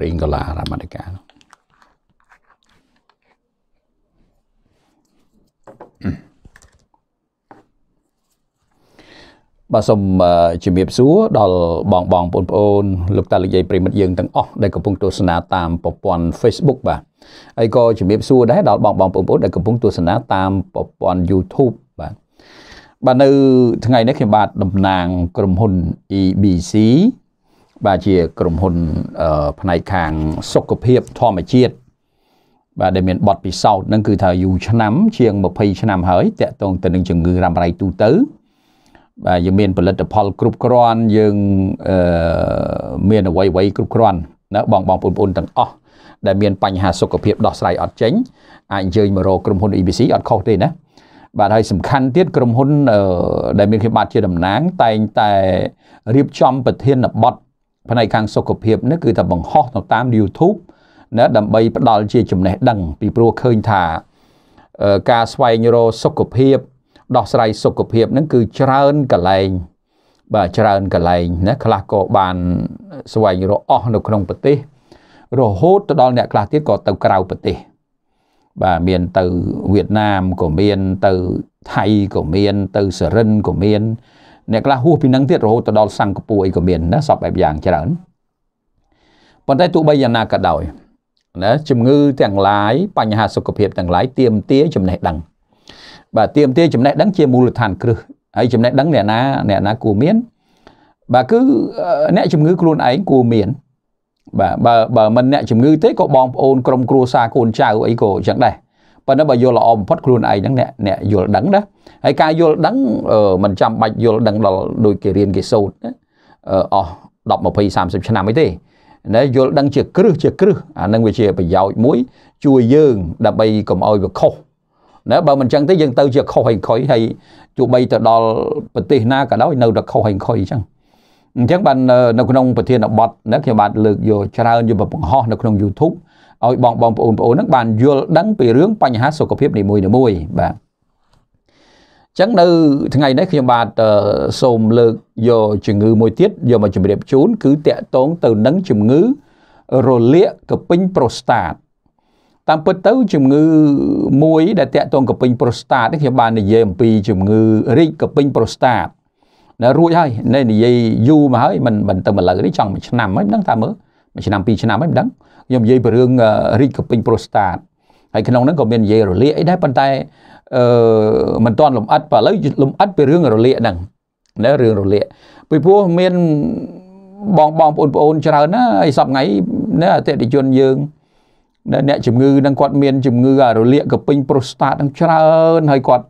Pringola Ramadicano. Mm. បាទសូមជំរាបសួរដល់បងបងបងប្អូនលោកតាលោកយាយប្រិមិត្តយើងទាំងអស់ដែលកំពុងទស្សនាតាមប្រព័ន្ធ Facebook បាទហើយក៏ជំរាបសួរដែរដល់បងបងប្អូនដែលកំពុងទស្សនាតាមប្រព័ន្ធ YouTube បាទបាទនៅថ្ងៃនេះខ្ញុំបាទតំណាងក្រុមហ៊ុន EBC បាទជាក្រុមហ៊ុនផ្នែកខាងសុខភាពធម្មជាតិបាទដែលមានបទពិសោធន៍នឹងគឺថាយូរឆ្នាំជាង20ឆ្នាំហើយតកតងទៅនឹងជំងឺរ៉ាំរ៉ៃទូទៅបាទយើងមានផលិតផលគ្រប់គ្រាន់យើងអឺមានអ្វីអ្វីគ្រប់គ្រាន់ណាបងបងបងប្អូនទាំងអស់ដែលមានបញ្ហាសុខភាពដោះស្រាយអត់ចេញ អាចអញ្ជើញមករកក្រុមហ៊ុន EBC អត់ខុសទេណាបាទហើយសំខាន់ទៀតក្រុមហ៊ុន ដែលមានខ្ញុំបាទជាតំណាងតែងតែរៀបចំប្រធានបទផ្នែកខាងសុខភាពនេះគឺថាបង្ហោះទៅតាម YouTube ណាដើម្បីផ្ដល់ជាចំណេះដឹងពីព្រោះឃើញថាការស្វែងរកសុខភាព ដោះស្រាយសុខភាពនឹងគឺច្រើនកលែង បាទច្រើនកលែងណាខ្លះក៏បានស្វែងរកអស់នៅក្នុងប្រទេសរហូតទៅដល់អ្នកខ្លះទៀតក៏ទៅក្រៅប្រទេសបាទមានទៅវៀតណាមក៏មាន ទៅថៃក៏មាន ទៅសេរិនក៏មានអ្នកខ្លះហួសពីនឹងទៀតរហូតទៅដល់សង្កពូអីក៏មានណាសពបែបយ៉ាងច្រើនប៉ុន្តែទោះបីយ៉ាងណាក៏ដោយណាជំងឺទាំងឡាយបញ្ហាសុខភាពទាំងឡាយទៀមទាចំណេះដឹងបាទទៀមទាចំណេះដឹងជាមូលដ្ឋានគ្រឹះហើយចំណេះដឹងអ្នកណាអ្នកណាគួរមានបាទគឺអ្នកជំងឺខ្លួនឯងគួរមានបាទបើបើមិនអ្នកជំងឺទេក៏បងប្អូនក្រុមគ្រួសារកូនចៅអីក៏ចឹងដែរប៉ុន្តែបើយល់ល្អបំផុតខ្លួនឯងហ្នឹងអ្នកអ្នកយល់ដឹងណាហើយការយល់ដឹងមិនចាំបាច់យល់ដឹងដល់ដូចគេរៀនគេសូត្រណាអស់10 20 30ឆ្នាំអីទេណាយល់ដឹងជាគ្រឹះជាគ្រឹះអានឹងវាជាប្រយោជន៍មួយជួយយើងដើម្បីកុំឲ្យវាខុសណាបើមិនចឹងទេយើងទៅជាខុសហើយខុយហើយទោះបីទៅដល់ប្រទេសណាក៏ដោយនៅតែខុសហើយខុយអញ្ចឹងអញ្ចឹងបាននៅក្នុងប្រធានបទណាខ្ញុំបាទលើកយកច្រើនយកបង្ហោះនៅក្នុង YouTube ឲ្យបងបងប្អូនប្អូនហ្នឹងបានយល់ដឹងពីរឿងបញ្ហាសុខភាពនីមួយៗបាទចឹងនៅថ្ងៃនេះខ្ញុំបាទសូមលើកយកជំងឺមួយទៀតយកមកជម្រាប ជូន គឺតកតងទៅនឹងជំងឺរលាកកពិញប្រូស្តាតតាមពិតទៅជំងឺមួយដែលតកតងកពិញប្រូស្តាតនេះខ្ញុំបាននិយាយអំពីជំងឺរីកកពិញប្រូស្តាតនៅរួចហើយនៅនិយាយយូរមកហើយមិនមិនទៅមកលើនេះចង់មួយឆ្នាំហើយមិនដឹងតើមើលមួយឆ្នាំពីរឆ្នាំហើយមិនដឹងខ្ញុំនិយាយពីរឿងរីកកពេញប្រូស្តាតហើយក្នុងហ្នឹងក៏មាននិយាយរលាកអីដែរប៉ុន្តែអឺមិនទាន់លំអិតបើឥឡូវលំអិតពីរឿងរលាកហ្នឹងណារឿងរលាកពីព្រោះមានបងបងប្អូនប្អូនច្រើនណាហើយសប្ងៃណាអតិថិជនយើងអ្នកជំងឺនឹងគាត់មានជំងឺអារលាកកពេញប្រូស្តាតនឹងច្រើន ហើយគាត់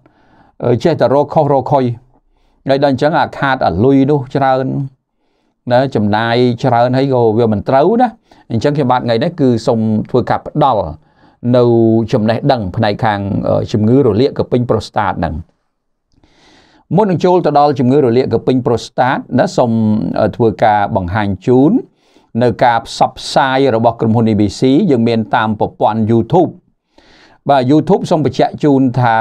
ចេះតែរកខុសរកខុយហើយដល់អញ្ចឹងអាខាតអាលុយនោះច្រើនណាចំណាយច្រើនហើយក៏វាមិនត្រូវណាអញ្ចឹងខ្ញុំបាទថ្ងៃនេះគឺសូមធ្វើការផ្ដល់នៅចំណេះដឹងផ្នែកខាងជំងឺរលាកកពេញប្រូស្តាតហ្នឹងមុននឹងចូលទៅដល់ជំងឺរលាកកពេញប្រូស្តាតណាសូមធ្វើការបង្ហាញជូននៅការផ្សព្វផ្សាយរបស់ក្រុមហ៊ុន ABC យើងមានតាមប្រព័ន្ធ YouTube បាទ YouTube សូមបញ្ជាក់ជូនថា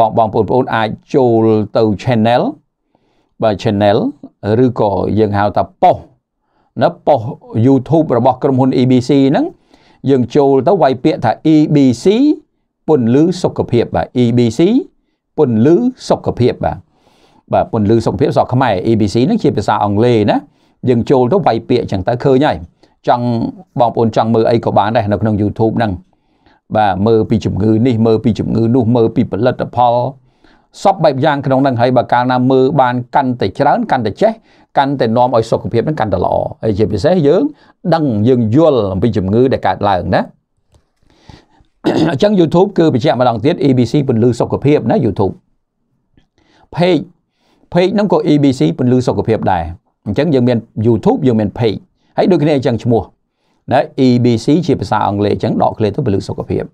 បងបងប្អូនៗអាចចូលទៅ channel បាទ channel ឬក៏យើងហៅថាប៉ុស្តិ៍ណាប៉ុស្តិ៍ YouTube របស់ក្រុមហ៊ុន EBC ហ្នឹងយើងចូលទៅវាយពាក្យថា EBC ពន្លឺសុខភាពបាទ EBC ពន្លឺសុខភាពបាទបាទពន្លឺសុខភាពស្រុកខ្មែរ EBC ហ្នឹងជាភាសាអង់គ្លេសណាយើងចូលទៅវាយពាក្យចឹងទៅឃើញហើយចង់បងប្អូនចង់មើលអីក៏បានដែរនៅក្នុង YouTube ហ្នឹងបាទមើលពីជំងឺនេះមើលពីជំងឺនោះមើលពីផលិតផលសពបែបយ៉ាងក្នុងនឹងហើយបើកាលណាមើលបានកាន់តែច្រើនកាន់តែចេះកាន់តែនាំឲ្យសុខភាពនឹងកាន់តែល្អហើយជាពិសេសយើងដឹងយើងយល់អំពីជំងឺដែលកើតឡើងណាអញ្ចឹង YouTube គឺបញ្ជាក់ម្ដងទៀត ABC ពន្លឺសុខភាពណា YouTube page page ហ្នឹងក៏ ABC ពន្លឺសុខភាពដែរអញ្ចឹងយើងមាន YouTube យើងមាន page ហើយដូចគ្នាអញ្ចឹងឈ្មោះណា ABC ជាភាសាអង់គ្លេសអញ្ចឹងដកឃ្លេទៅពន្លឺសុខភាព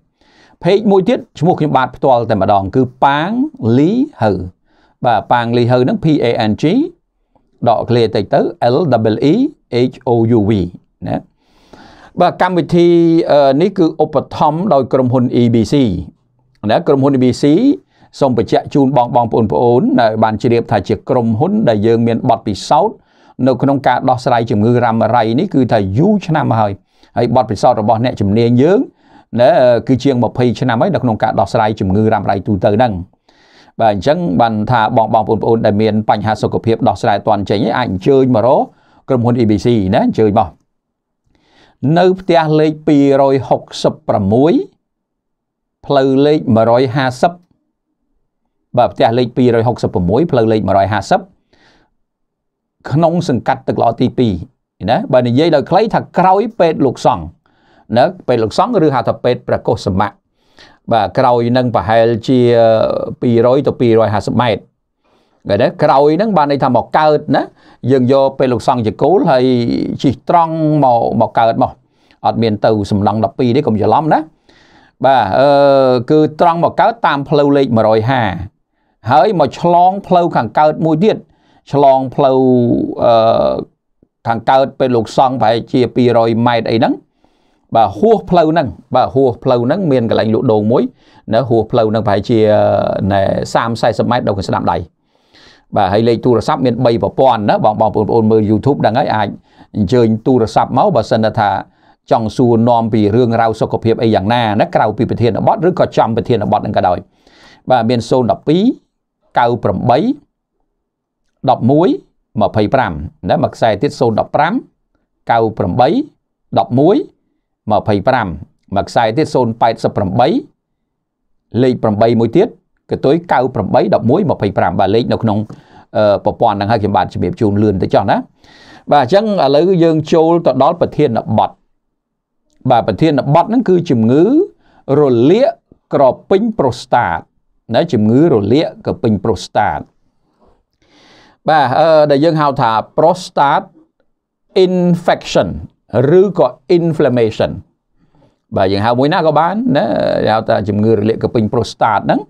เพจមួយទៀតឈ្មោះខ្ញុំបាទផ្ទាល់តែម្ដង គឺប៉ាងលីហៅបាទប៉ាងលីហៅហ្នឹង P A N G ដកឃ្លាតិចទៅ L W E H O U V ណាបាទកម្មវិធីនេះគឺឧបត្ថម្ភដោយក្រុមហ៊ុន EBC ណាក្រុមហ៊ុន EBC សូមបញ្ជាក់ជូនបងបងប្អូនប្អូនដែលបានជ្រាបថាជាក្រុមហ៊ុនដែលយើងមានបទពិសោធន៍នៅក្នុងការដោះស្រាយជំងឺរ៉ាំរ៉ៃនេះគឺថាយូរឆ្នាំមកហើយហើយបទពិសោធន៍របស់អ្នកជំនាញយើងគឺជាង20ឆ្នាំហើយនៅក្នុងការដោះស្រាយជំងឺរ៉ាំរ៉ៃទូទៅហ្នឹងបាទអញ្ចឹងបានថាបងបងបងប្អូនដែលមានបញ្ហាសុខភាពដោះស្រាយតាន់ចេញអាចអញ្ជើញមករកក្រុមហ៊ុន ABC ណាអញ្ជើញមកនៅផ្ទះលេខ266ផ្លូវលេខ150បាទផ្ទះលេខ266ផ្លូវលេខ150ក្នុងសង្កាត់ទឹកល្អទី2ណាបើនិយាយដល់ខ្លីថាក្រោយ ពេទ្យលោកសង្ឃនៅពេទ្យលោកសង្ឃឬហៅថាពេទ្យព្រះកុសមៈបាទក្រោយនឹងប្រហែលជា200ទៅ250ម៉ែត្រគេណាក្រោយហ្នឹងបានន័យថាមកកើតណា យើងយកពេលលោកសង្ឃចកូលហើយជិះត្រង់មកមកកើតមកអត់មានទៅសំឡង12ទេកុំច្រឡំណាបាទអឺគឺត្រង់មកកើតតាមផ្លូវលេខ150ហើយមកឆ្លងផ្លូវខាងកើតមួយទៀតឆ្លងផ្លូវអឺខាងកើតពេលលោកសង្ឃប្រហែលជា200ម៉ែត្រអីហ្នឹងបាទហួសផ្លូវហ្នឹងបាទហួសផ្លូវហ្នឹងមានកន្លែងលក់ដូរមួយនៅហួសផ្លូវហ្នឹងប្រហែលជាណែ30 40ម៉ែត្រដល់កណ្ដាប់ដៃបាទហើយលេខទូរស័ព្ទមាន3ប្រព័ន្ធណាបងបងប្អូនមើល YouTube ដឹងហើយអាចអញ្ជើញទូរស័ព្ទមកបើសិនថាចង់សួរនាំពីរឿងរ៉ាវសុខភាពអីយ៉ាងណាណាក្រៅពីប្រធានបទឬក៏ចំប្រធានបទហ្នឹងក៏ដោយបាទមាន012 98 11 25ណាមួយខ្សែទៀត015 98 11 25មួយខ្សែទៀត088លេខ8មួយទៀតកតុយ98 11 25បាទលេខនៅក្នុងប្រព័ន្ធហ្នឹងហើយខ្ញុំបាទជម្រាបជូនលឿនទៅចុះណា បាទអញ្ចឹងឥឡូវយើងចូលទៅដល់ ប្រធានបទបាទប្រធានបទហ្នឹងគឺជំងឺរលាកក្រពេញប្រូស្តាតណាជំងឺរលាកក្រពេញប្រូស្តាតបាទដែលយើងហៅថា prostate infection ឬក៏ inflammation បាទយើងហៅមួយណាក៏បានណាហៅថាជំងឺរលាកកពេញប្រូស្តាតហ្នឹង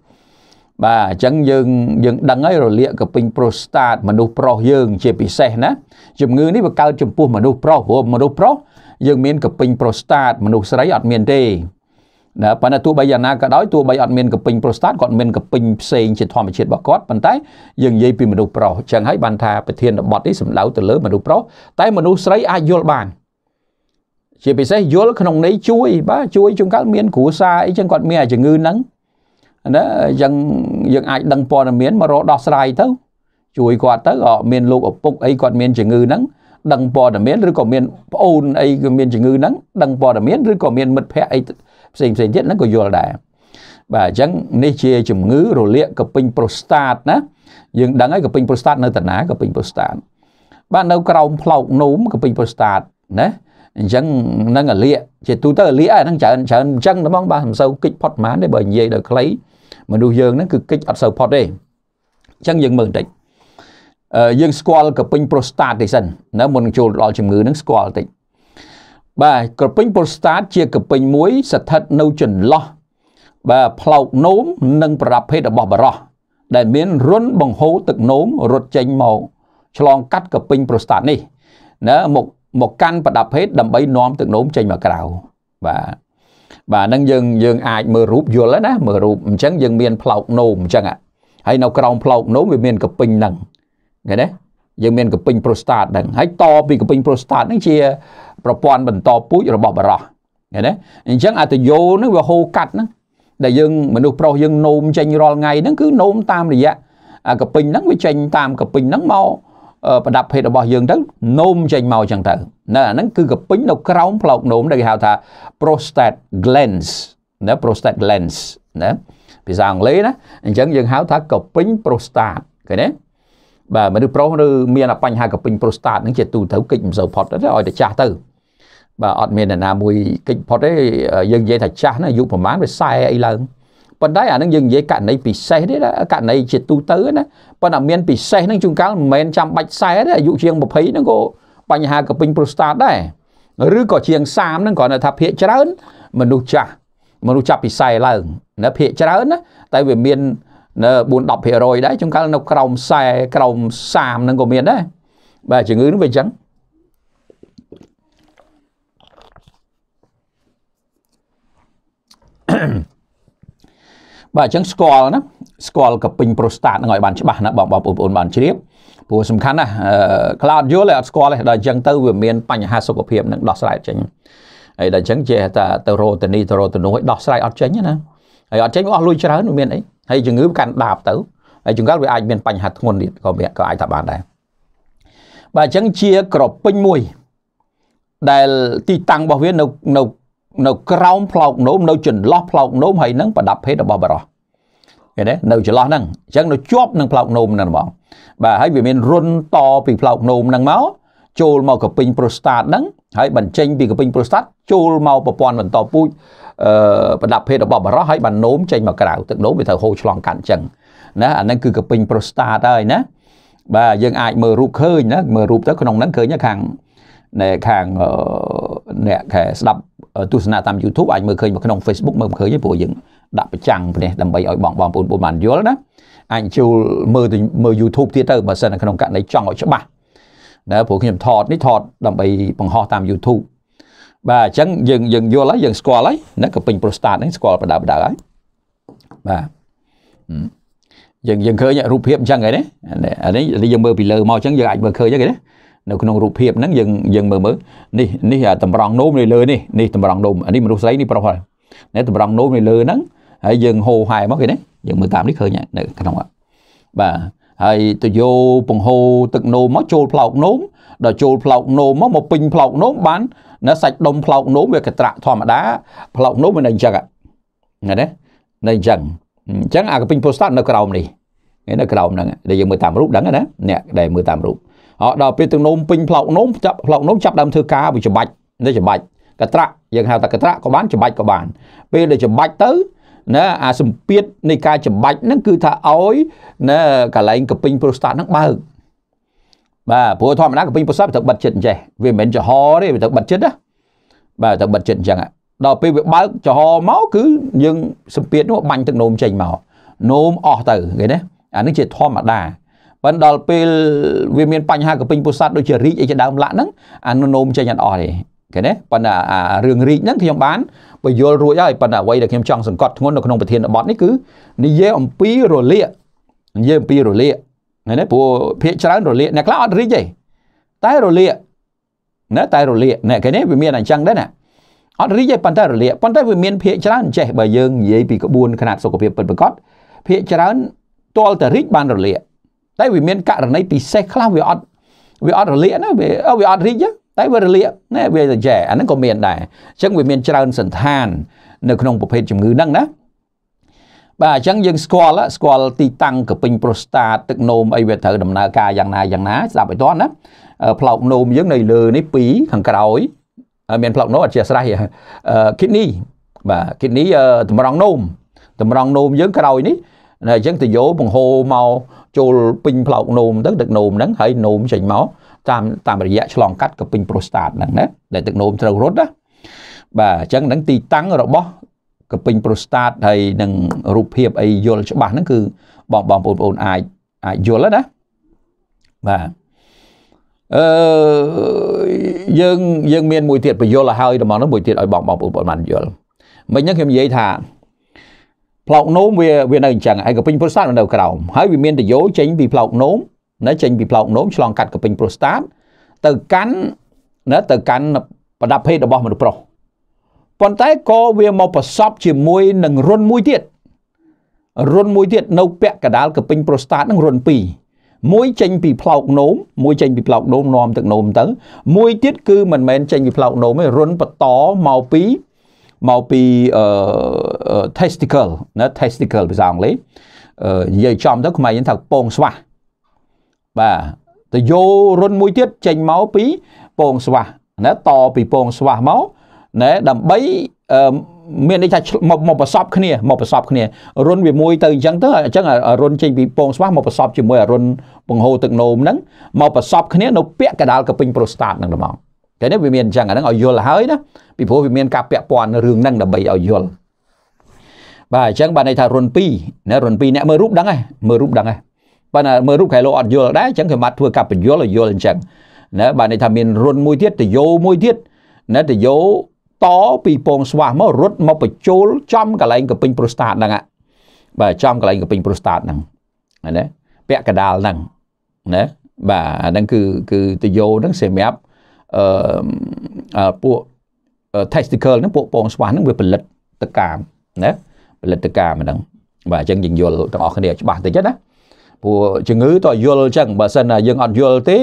បាទអញ្ចឹងយើងយើងដឹងហើយរលាកកពេញប្រូស្តាត មនុស្សប្រុសយើង ជាពិសេសណាជំងឺនេះវាកើតចំពោះមនុស្សប្រុសព្រោះមនុស្សប្រុសយើងមានកពេញប្រូស្តាតមនុស្សស្រីអត់មានទេណាប៉ុន្តែទោះបីយ៉ាងណាក៏ដោយទោះបីអត់មានកពេញប្រូស្តាតគាត់មានកពេញផ្សេងជាធម្មជាតិរបស់គាត់ប៉ុន្តែយើងនិយាយពីមនុស្សប្រុសអញ្ចឹងហើយបានថាប្រធានបទនេះសំដៅទៅលើមនុស្សប្រុសតែមនុស្សស្រីអាចយល់បានជាពិសេសយល់ក្នុងន័យជួយបាទជួយជួនកាលមានគ្រូសាអីចឹងគាត់មានអាជំងឺហ្នឹងណាចឹងយើងអាចដឹងព័ត៌មានមករកដោះស្រាយទៅ ជួយគាត់ទៅមានលោកឪពុកអីគាត់មានជំងឺហ្នឹងដឹងព័ត៌មានឬក៏មានប្អូនអីក៏មានជំងឺហ្នឹងដឹងព័ត៌មានឬក៏មានមិត្តភ័ក្តិអីផ្សេងផ្សេងទៀតហ្នឹងក៏យល់ដែរបាទអញ្ចឹងនេះជាជំងឺរលាកកពេញប្រូស្តាតណាយើងដឹងហើយកពេញប្រូស្តាតនៅតាណាកពេញប្រូស្តាតបាទនៅក្រោមផ្លោកនោមកពេញប្រូស្តាតណាអញ្ចឹងនឹងអលៀកជាទូទៅអលៀកហ្នឹងច្រើនច្រើនអញ្ចឹងហ្មងបាទមិនសូវគិចផុតប្រហែលទេបើនិយាយដល់ខ្លីមនុស្សយើងហ្នឹងគឺគិចអត់សូវផុតទេអញ្ចឹងយើងមើលបន្តិចយើងស្គាល់ក្រពេញប្រូស្តាតទេសិននៅមុនចូលដល់ជំងឺហ្នឹងស្គាល់បន្តិចបាទក្រពេញប្រូស្តាត ជាក្រពេញមួយស្ថិតនៅចន្លោះបាទផ្លោកនោមនិង ប្រដាប់ភេទរបស់បរោះដែលមានរុនបង្ហូរទឹកនោមរត់ចេញមកឆ្លងកាត់ក្រពេញប្រូស្តាតនេះណាមកមកកាន់ប្រដាប់ភេទដើម្បីនាំទឹកនោមចេញមកក្រៅបាទបាទហ្នឹងយើងយើងអាចមើលរូបយល់ណាមើលរូបអញ្ចឹងយើងមានផ្លោកនោមអញ្ចឹងហើយនៅក្រោមផ្លោកនោមវាមានកពិញហ្នឹងឃើញទេយើងមានកពិញប្រូស្តាតហ្នឹងហើយតពីកពិញប្រូស្តាតហ្នឹងជា ប្រព័ន្ធបន្តពូជរបស់បរោះឃើញទេអញ្ចឹងអតយោហ្នឹងវាហូរកាត់ហ្នឹងដែលយើងមនុស្សប្រុសយើងនោមចេញរាល់ថ្ងៃហ្នឹងគឺនោមតាមរយៈកពិញហ្នឹងវាចេញតាមកពិញហ្នឹងមកប្រដាប់ភេទរបស់យើងទៅនោមចេញមកចឹងទៅណាអាហ្នឹងគឺកពេញនៅក្រោមផ្លោកនោមដែលគេហៅថា prostate glands ណា prostate glands ណាភាសាអង់គ្លេសណាអញ្ចឹងយើងហៅថាកពេញ prostate ឃើញទេបាទមនុស្សប្រុសឬមានបញ្ហាកពេញ prostate ហ្នឹងជាទូទៅគេចមិនសូវផុតទេឲ្យតែចាស់ទៅបាទអត់មានអ្នកណាមួយគេចផុតទេយើងនិយាយថាចាស់ណាអាយុប្រហែលវា40អីឡើងប៉ុន្តែអានឹងយើងនិយាយករណីពិសេសទេណាករណីជាទូទៅណាប៉ុន្តែមានពិសេសហ្នឹងជួនកាលមិនមែនចាំបាច់ខ្សែទេអាយុជាង20ហ្នឹងក៏បញ្ហាកពេញប្រូស្តាតដែរឬក៏ជាង30ហ្នឹងគ្រាន់តែថាភាកច្រើន មនុស្សចាស់មនុស្សចាប់ពី40ឡើងណាភាកច្រើនណាតែវាមាននៅ4-10%ដែរជួនកាលនៅក្រោម40ក្រោម30ហ្នឹងក៏មានដែរបាទជំងឺហ្នឹងវាអញ្ចឹងអឺបាទអញ្ចឹងស្គាល់ណាស្គាល់កពេញប្រូស្តាតនឹងឲ្យបានច្បាស់ណាបងបងប្អូនបានជ្រាបព្រោះសំខាន់ណាស់ខ្លោតយល់ឲ្យអត់ស្គាល់ទេដល់អញ្ចឹងទៅវាមានបញ្ហាសុខភាពនឹងដោះស្រាយចេញហើយដល់អញ្ចឹងចេះតែទៅរោទនីទៅរោទនោះឲ្យដោះស្រាយអត់ចេញណាហើយអត់ចេញអស់លុយច្រើនមានអីហើយជំងឺកាន់ដាបទៅហើយជំងឺវាអាចមានបញ្ហាធ្ងន់ទៀតក៏ក៏អាចថាបានដែរបាទអញ្ចឹងជាក្រពេញមួយដែលទីតាំងរបស់វានៅនៅនៅក្រោមផ្លោកនោមនៅចន្លោះផ្លោកនោមហើយនឹងប្រដាប់ភេទរបស់បរោះឃើញទេនៅចន្លោះហ្នឹងអញ្ចឹងនៅជាប់នឹងផ្លោកនោមហ្នឹងបងបាទហើយវាមានរុនតពីផ្លោកនោមហ្នឹងមកចូលមកកពេញប្រូស្តាតហ្នឹង ហើយបញ្ចេញ ពីកពេញប្រូស្តាតចូលមកប្រព័ន្ធបន្តពូជអឺប្រដាប់ភេទរបស់បរោះហើយបាននោមចេញមកក្រៅទឹកនោមវាត្រូវហូរឆ្លង កាត់អញ្ចឹងណាអាហ្នឹងគឺកពេញប្រូស្តាតហើយណាបាទយើងអាចមើលរូបឃើញណាមើលរូបទៅក្នុងហ្នឹងឃើញខាងខាងអ្នកខែស្ដាប់ទស្សនៈតាម YouTube អាចមើលឃើញមកក្នុង Facebook មើលមិនឃើញទេព្រោះយើងដាក់ប្រចាំងព្រះដើម្បីឲ្យបងបងប្អូនបានយល់ណាអាចចូលមើលទៅមើល YouTube ទៀតទៅបើសិនក្នុងករណីចង់ឲ្យច្បាស់ណាព្រោះខ្ញុំថតនេះថតដើម្បីបង្ហោះតាម YouTube បាទអញ្ចឹងយើងយើងយល់ហើយយើងស្គាល់ហើយណាក៏ពេញប្រូស្តាតហ្នឹងស្គាល់បដៅបដៅហើយបាទយើងយើងឃើញរូបភាពអញ្ចឹងហ្នឹងអានេះយើងមើលពីលើមកអញ្ចឹងយើងអាចមើលឃើញហ្នឹងគេណានៅក្នុងរូបភាពហ្នឹងយើងយើងមើលមើលនេះនេះតម្រង់នោមនៅលើនេះនេះតម្រង់នោមអានេះមនុស្សស្រីនេះប្រុសហើយនេះតម្រង់នោមនៅលើហ្នឹងហើយយើងហូហែមកគេណាយើងមើលតាមនេះឃើញនៅក្នុងបាទហើយទៅយោពង្ហូរទឹកនោមមកចូលផ្លោកនោមដល់ចូលផ្លោកនោមមកមកពេញផ្លោកនោមបានណាសាច់ដុំផ្លោកនោមវាកត្រាក់ធម្មតាផ្លោកនោមវានៅអញ្ចឹងណានៅអញ្ចឹងអញ្ចឹងអាកពេញពោស្តាត់នៅក្រោមនេះនៅក្រោមហ្នឹងដែលយើងមើលតាមរូបដឹងណាអ្នកដែលមើលតាមរូបអត់ដល់ពេលទឹកនោមពេញផ្លោកនោមចាប់ផ្លោកនោមចាប់ដើមធ្វើការវាច្បាច់នេះច្បាច់កត្រាក់យើងហៅថាកត្រាក់ក៏បានច្បាច់ក៏បានពេលដែលច្បាច់ទៅណាអាសម្ពាធនៃការច្បាច់ហ្នឹងគឺថាឲ្យណាកលែងកពេញប្រូស្តាតហ្នឹងបើកបាទព្រោះធម្មតាកពេញប្រូស្តាតវាត្រូវបិទចិត្តអញ្ចេះវាមិនមែនចំហទេវាត្រូវបិទចិត្តណាបាទត្រូវបិទចិត្តអញ្ចឹងដល់ពេលវាបើកចំហមកគឺយើងសម្ពាធនោះបាញ់ទឹកនោមចេញមកនោមអស់ទៅគេណាអានេះជាធម្មតាប៉ុន្តែដល់ពេលវាមានបញ្ហាកពិញពុស័តដូចជារីកអីជាដើមឡាក់ហ្នឹងអានោះនោមចេញអត់អស់ទេឃើញទេប៉ុន្តែអារឿងរីកហ្នឹងខ្ញុំបានបញ្យល់រួចហើយប៉ុន្តែអ្វីដែលខ្ញុំចង់សង្កត់ធ្ងន់នៅក្នុងប្រធានបទនេះគឺនិយាយអំពីរលាកនិយាយអំពីរលាកឃើញទេព្រោះភាកច្រើនរលាកអ្នកខ្លះអត់រីកទេតែរលាកណាតែរលាកណែឃើញទេវាមានអញ្ចឹងដែរណាអត់រីកទេប៉ុន្តែរលាកប៉ុន្តែវាមាន ភាកច្រើនចេះបើយើងនិយាយពីក្បួនຂະຫນាត់សុខភាពពិតប្រាកដភាកច្រើនទាល់តែរីកបានរលាកតែវាមានករណីពិសេសខ្លះវាអត់វាអត់រលាកណាវាវាអត់រីកតែវារលាកណាវាតែចែអាហ្នឹងក៏មានដែរអញ្ចឹងវាមានច្រើនសន្តាន នៅ ក្នុងប្រភេទជំងឺហ្នឹងណាបាទអញ្ចឹងយើងស្គាល់ស្គាល់ទីតាំងកពេញប្រូស្តាតទឹកនោមអីវាត្រូវដំណើរការយ៉ាងណាយ៉ាងណាស្ដាប់ឲ្យតាន់ណាផ្លោកនោមយើងនៅលើនេះ2ខាងក្រោយមានផ្លោកនោមអត់ជាស្រ័យ kidney បាទ kidney តម្រងនោមតម្រងនោមយើងក្រោយនេះអញ្ចឹងទៅយោបង្ហូរមកចូលពេញផ្លោកនោមទៅទឹកនោមហ្នឹងហើយនោមចេញមកតាម តាមរយៈឆ្លងកាត់កពេញប្រូស្តាតហ្នឹងណាដែលទឹកនោមត្រូវរត់ណាបាទអញ្ចឹងហ្នឹងទីតាំងរបស់កពេញប្រូស្តាតហើយនឹងរូបភាពអីយល់ច្បាស់ហ្នឹងគឺបងបងបងប្អូនអាចអាចយល់ណាបាទអឺយើងយើងមានមួយទៀតបញ្យល់ឲ្យហើយដល់មកនោះមួយទៀតឲ្យបងបងប្អូនបានយល់មិញហ្នឹងខ្ញុំនិយាយថាផ្លោកនោមវាវានៅអញ្ចឹងឯកពេញប្រូស្តាតនៅក្រោមហើយវាមានតយោចេញពីផ្លោកនោមណាចេញពីផ្លោកនោមឆ្លងកាត់កពេញប្រូស្តាត ទៅកាន់ណាទៅកាន់ប្រដាប់ភេទរបស់មនុស្សប្រុសប៉ុន្តែក៏វាមកប្រសពជាមួយនឹងរុនមួយទៀតរុនមួយទៀតនៅពាក់កដាលកពេញប្រូស្តាតនឹងរុន2មួយចេញ ពីផ្លោកនោមមួយចេញពីផ្លោកនោមនាំទឹកនោមទៅមួយទៀតគឺមិនមែនចេញពីផ្លោកនោមទេរុនបន្តមកពីមកពីអឺ testicle ណា testicle ភាសាអង់គ្លេសនិយាយចំទៅខ្មែរយើងថាពងស្វាបាទទៅយករុនមួយទៀតចេញមកពីពងស្វាណាតពីពងស្វាមកណែដើម្បីមានន័យថាមកប្រសពគ្នាមកប្រសពគ្នារុនវាមួយទៅអញ្ចឹងទៅអញ្ចឹងរុនចេញពីពងស្វាមកប្រសពជាមួយរុនបង្ហូរទឹកនោមហ្នឹងមកប្រសពគ្នានៅពាក់កដាលកពេញប្រូស្តាតហ្នឹងហ្មងគេនេះវាមានអញ្ចឹងអាហ្នឹងឲ្យយល់ហើយណាពីព្រោះវាមានការពាក់ព័ន្ធរឿងហ្នឹងដើម្បីឲ្យយល់បាទអញ្ចឹងបានន័យថារុន2ណារុន2អ្នកមើលរូបដឹងហ៎មើលរូបដឹងហ៎បើណាមើលរូបខែលោកអត់យល់ដែរអញ្ចឹងគេមកធ្វើការបញ្យល់ឲ្យយល់អញ្ចឹងណាបានន័យថាមានរុនមួយទៀតតយោមួយទៀតណាតយោតពីពងស្វាមករត់មកបញ្ចូលចំកន្លែងកពេញប្រូស្តាតហ្នឹងបាទចំកន្លែងកពេញប្រូស្តាតហ្នឹងណាពាក់កដាលហ្នឹងណាបាទអាហ្នឹងគឺគឺតយោហ្នឹងសម្រាប់អឺពួក testicle ហ្នឹងពួកពងស្វាហ្នឹងវាផលិតតកាមណាផលិតកាមហ្នឹង បាទអញ្ចឹងយើងយល់ទាំងអស់គ្នាច្បាស់តិចណាព្រោះជំងឺតយល់អញ្ចឹងបើសិនណាយើងអត់យល់ទេ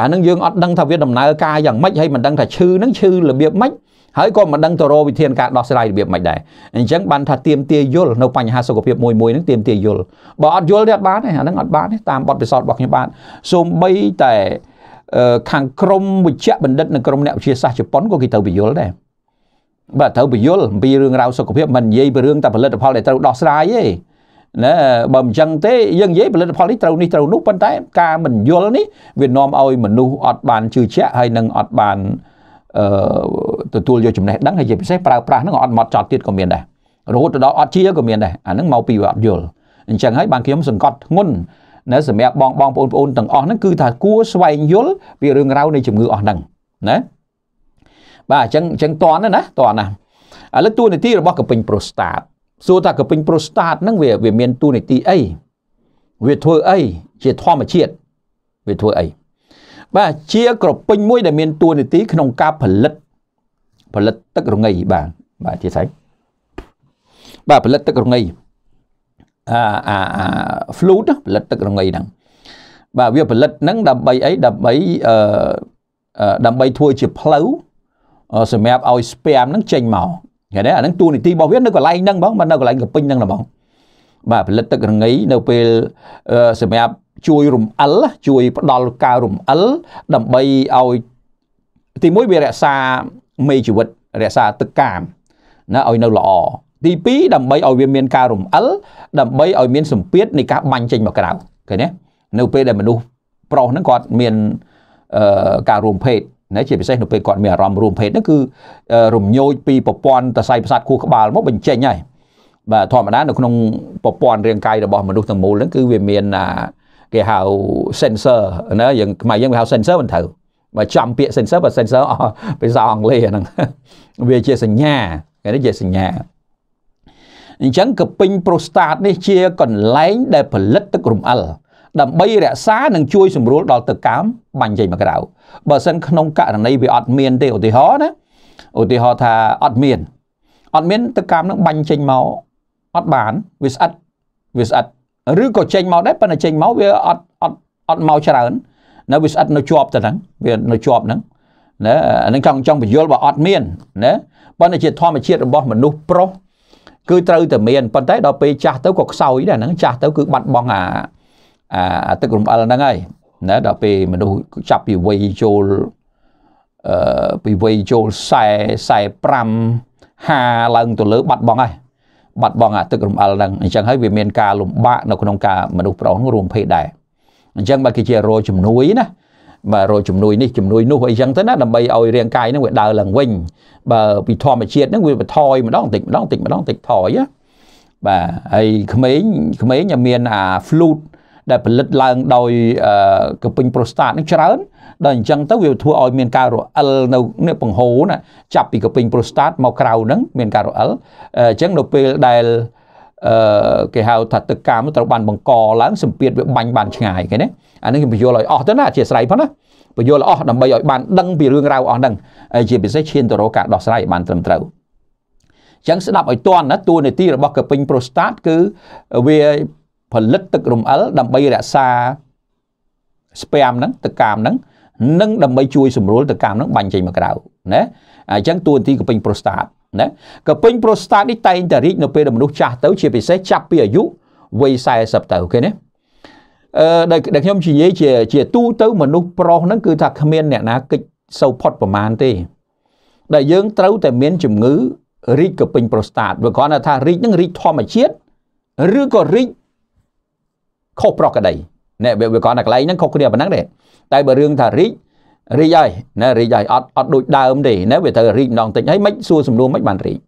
អានឹងយើងអត់ដឹងថាវាដំណើរការយ៉ាងម៉េចហើយមិនដឹងថាឈឺហ្នឹងឈឺរបៀបម៉េចហើយក៏មិនដឹងទៅរកវិធានការដោះស្រាយរបៀបម៉េចដែរអញ្ចឹងបានថាទៀមទាយល់នៅបញ្ហាសុខភាពមួយមួយហ្នឹងទៀមទាយល់បើអត់យល់ទេអត់បានទេអាហ្នឹងអត់បានទេតាមបទពិសោធន៍របស់ខ្ញុំបាទសូម្បីតែខាងក្រមវិជ្ជបណ្ឌិតនិងក្រមអ្នកវិទ្យាសាស្ត្រជប៉ុនក៏គេត្រូវពយល់ដែរបាទត្រូវពយល់អំពីរឿងរ៉ាវសុខភាពមិននិយាយពីរឿងតែផលិតផលដែលត្រូវដោះស្រាយទេណាបើមិនចឹងទេយើងនិយាយផលិតផលនេះត្រូវនេះត្រូវនោះប៉ុន្តែ ការមិនយល់នេះវានាំឲ្យមនុស្សអត់បានជឿជាក់ហើយនឹងអត់បានអឺទទួលយកចំណេះដឹងហើយជាពិសេសប្រើប្រាស់ហ្នឹងអត់មកចត់ទៀតក៏មានដែររហូតដល់អត់ជាក៏មានដែរអាហ្នឹងមកពីអត់យល់អញ្ចឹងហើយបានខ្ញុំសង្កត់ធ្ងន់ណាសម្រាប់បងបងបងប្អូនទាំងអស់ហ្នឹងគឺថាគួរស្វែងយល់ពីរឿងរ៉ាវនៃជំងឺអស់ហ្នឹងណាបាទអញ្ចឹងអញ្ចឹងតន់ណាតន់ណាឥឡូវទួលនីតិរបស់កពេញប្រូស្តាតសួរថាកពេញប្រូស្តាតហ្នឹងវាវាមានទួលនីតិអីវាធ្វើអីជាធម្មជាតិវាធ្វើអីបាទជាក្រពេញមួយដែលមានទួលនីតិក្នុងការផលិតផលិតទឹករងៃបាទបាទជាស្អីបាទផលិតទឹករងៃអាអាអា flute ផលិតទឹករងៃហ្នឹងបាទវាផលិតហ្នឹងដើម្បីអីដើម្បីអឺដើម្បីធ្វើជាផ្លូវ សម្រាប់ឲ្យ spam ហ្នឹងចេញមកឃើញទេអាហ្នឹងទូនីតិរបស់វានៅកន្លែងហ្នឹងបងមិននៅកន្លែងកពេញហ្នឹងហ្មងបាទផលិតទឹករងៃនៅពេលសម្រាប់ជួយរំអិលជួយផ្ដល់ការរំអិលដើម្បីឲ្យទីមួយវារក្សាមេជីវិតរក្សាទឹកកាមណាឲ្យនៅល្អទី2ដើម្បីឲ្យវាមានការរំអិលដើម្បីឲ្យមានសម្ពាធនៃការបាញ់ចេញមកក្រៅឃើញទេនៅពេលដែលមនុស្សប្រុសហ្នឹងគាត់មានការរួមភេទណាជាពិសេសនៅពេលគាត់មានអារម្មណ៍រួមភេទហ្នឹងគឺរំញោចពីប្រព័ន្ធសរសៃប្រសាទខួរក្បាលមកបញ្ចេញហើយបាទធម្មតានៅក្នុងប្រព័ន្ធរាងកាយរបស់មនុស្សទាំងមូលហ្នឹងគឺវាមានគេហៅ sensor ណាយើងខ្មែរយើងវាហៅ sensor មិនត្រូវបើចំពាក្យ sensor បើ sensor អស់ភាសាអង់គ្លេសហ្នឹងវាជាសញ្ញាគេនេះជាសញ្ញាអញ្ចឹងកពេញប្រូស្តាត នេះជាកន្លែងដែលផលិតទឹករំអិលដើម្បីរក្សានិងជួយសម្រួលដល់ទឹកកាមបាញ់ចេញមកក្រៅបើមិនក្នុងករណីវាអត់មានទេឧទាហរណ៍ណាឧទាហរណ៍ថាអត់មានអត់មានទឹកកាមនឹងបាញ់ចេញមកអត់បានវាស្អិតវាស្អិតឬក៏ចេញមកដែរប៉ុន្តែចេញមកវាអត់អត់អត់មកច្រើន នៅវាស្អិតនៅជាប់ទៅហ្នឹងវានៅជាប់ហ្នឹងណាអានឹងចង់ចង់បញ្យល់បើអត់មានណាប៉ុន្តែជា ធម្មជាតិរបស់មនុស្សប្រុសគឺត្រូវតែមានប៉ុន្តែដល់ពេលចាស់ទៅក៏ខ្សោយដែរហ្នឹងចាស់ទៅគឺបាត់បង់អាអាទឹករំអិលហ្នឹងហើយណាដល់ពេលមនុស្សចាប់ពីវ័យចូលអឺពីវ័យចូល40 45 50ឡើងទៅលើបាត់បង់ហើយបាត់បង់អាទឹករំអិលហ្នឹងអញ្ចឹងហើយវាមានការលំបាកនៅក្នុង ការមនុស្សប្រុសរួមភេទដែរអញ្ចឹងបើគេជារោជំនួយណាបាទរកជំនួយនេះជំនួយនោះអីចឹងទៅណាដើម្បីឲ្យរាងកាយហ្នឹងវាដើរឡើងវិញបើពីធម្មជាតិហ្នឹងវាបន្ថយម្ដងតិចម្ដងតិចម្ដងតិចថយណាបាទហើយក្មេងក្មេងមានអា flute ដែលផលិតឡើងដោយកពិញប្រូស្តាតនឹងច្រើនដល់អញ្ចឹងទៅវាធ្វើឲ្យមានការរអិលនៅនេះបង្ហូរណាចាប់ពីកពិញប្រូស្តាត មកក្រៅហ្នឹងមានការរអិលអញ្ចឹងនៅពេលដែលគេហៅថាទឹកកាមត្រូវបានបង្កឡើងសម្ពាធវាបាញ់បានឆ្ងាយគេណាអានេះខ្ញុំបញ្យល់ឲ្យអស់ទៅណាអធិស្ឋានផងណាបញ្យល់អស់ដើម្បីឲ្យបានដឹងពីរឿងរ៉ាវអស់ហ្នឹងហើយជាពិសេសឈានទៅរកការដោះស្រាយបានត្រឹមត្រូវចឹងស្ដាប់ឲ្យតន់ណាតួនាទីរបស់កពិញប្រូស្តាតគឺវាផលិតទឹករំអិលដើម្បីរក្សាស្ពាមហ្នឹងទឹកកាមហ្នឹង និង ដើម្បីជួយសម្រួលទឹកកាមហ្នឹងបាញ់ចេញមកក្រៅណាអញ្ចឹងតួនាទីកពិញប្រូស្តាតណាក៏ពេញប្រូស្តាតនេះតែងតែរីក នៅពេលដែលមនុស្សចាស់ទៅ ជាពិសេសចាប់ពីអាយុវ័យ40ទៅអូខេណាអឺដែលខ្ញុំនិយាយជាជា ទូទៅមនុស្សប្រុសហ្នឹងគឺថាគ្មានអ្នកណាគិតសូវផុតប្រមាណទេ ដែលយើងត្រូវតែមានជំងឺ រីកក៏ពេញប្រូស្តាតវាគ្រាន់តែថារីកហ្នឹងរីកធម្មជាតិឬក៏រីកខុសប្រក្រតីណែវាគ្រាន់តែកន្លែងហ្នឹងខុសគ្នាប៉ុណ្ណឹងទេតែបើរឿងថារីករីកហើយណារីកហើយអត់អត់ដូចដើមទេណាវាត្រូវរីកម្ដងតិចហើយមិនសួរសំណួរមិនបានរីក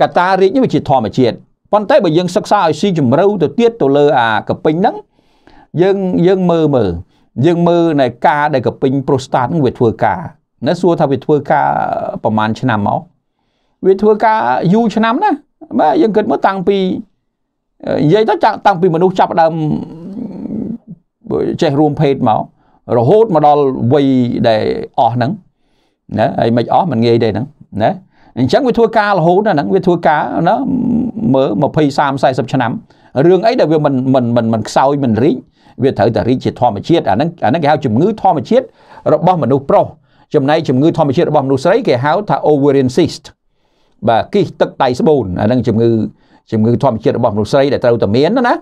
កតារីកនេះវាជាធម្មជាតិប៉ុន្តែបើយើងសិក្សាឲ្យស៊ីជម្រៅទៅទៀតទៅលើអាកពេញហ្នឹងយើងយើងមើលមើលយើងមើលនៃការដែលកពេញប្រូស្តាតហ្នឹងវាធ្វើការណាសួរថាវាធ្វើការប្រហែលឆ្នាំមកវាធ្វើការយូរឆ្នាំណាបាទយើងគិតមើលតាំងពីនិយាយទៅតាំងពីមនុស្សចាប់ដើមចេះរួមភេទមករហូតមកដល់វ័យដែលអស់ហ្នឹងណាហើយមិនអស់មិនងាយទេហ្នឹងណាអញ្ចឹងវាធ្វើការរហូតណាហ្នឹងវាធ្វើការណាមើល20 30 40ឆ្នាំរឿងអីដែលវាមិនមិនមិនមិនខ្សោយមិនរីកវាត្រូវតែរីកជាធម្មជាតិអាហ្នឹងអាហ្នឹងគេហៅជំងឺធម្មជាតិរបស់មនុស្សប្រុសចំណែកជំងឺធម្មជាតិរបស់មនុស្សស្រីគេហៅថា ovarian cyst បាទគិះទឹកដៃស្បូនអាហ្នឹងជំងឺ ជំងឺធម្មជាតិរបស់មនុស្សស្រីដែលត្រូវតែមានណា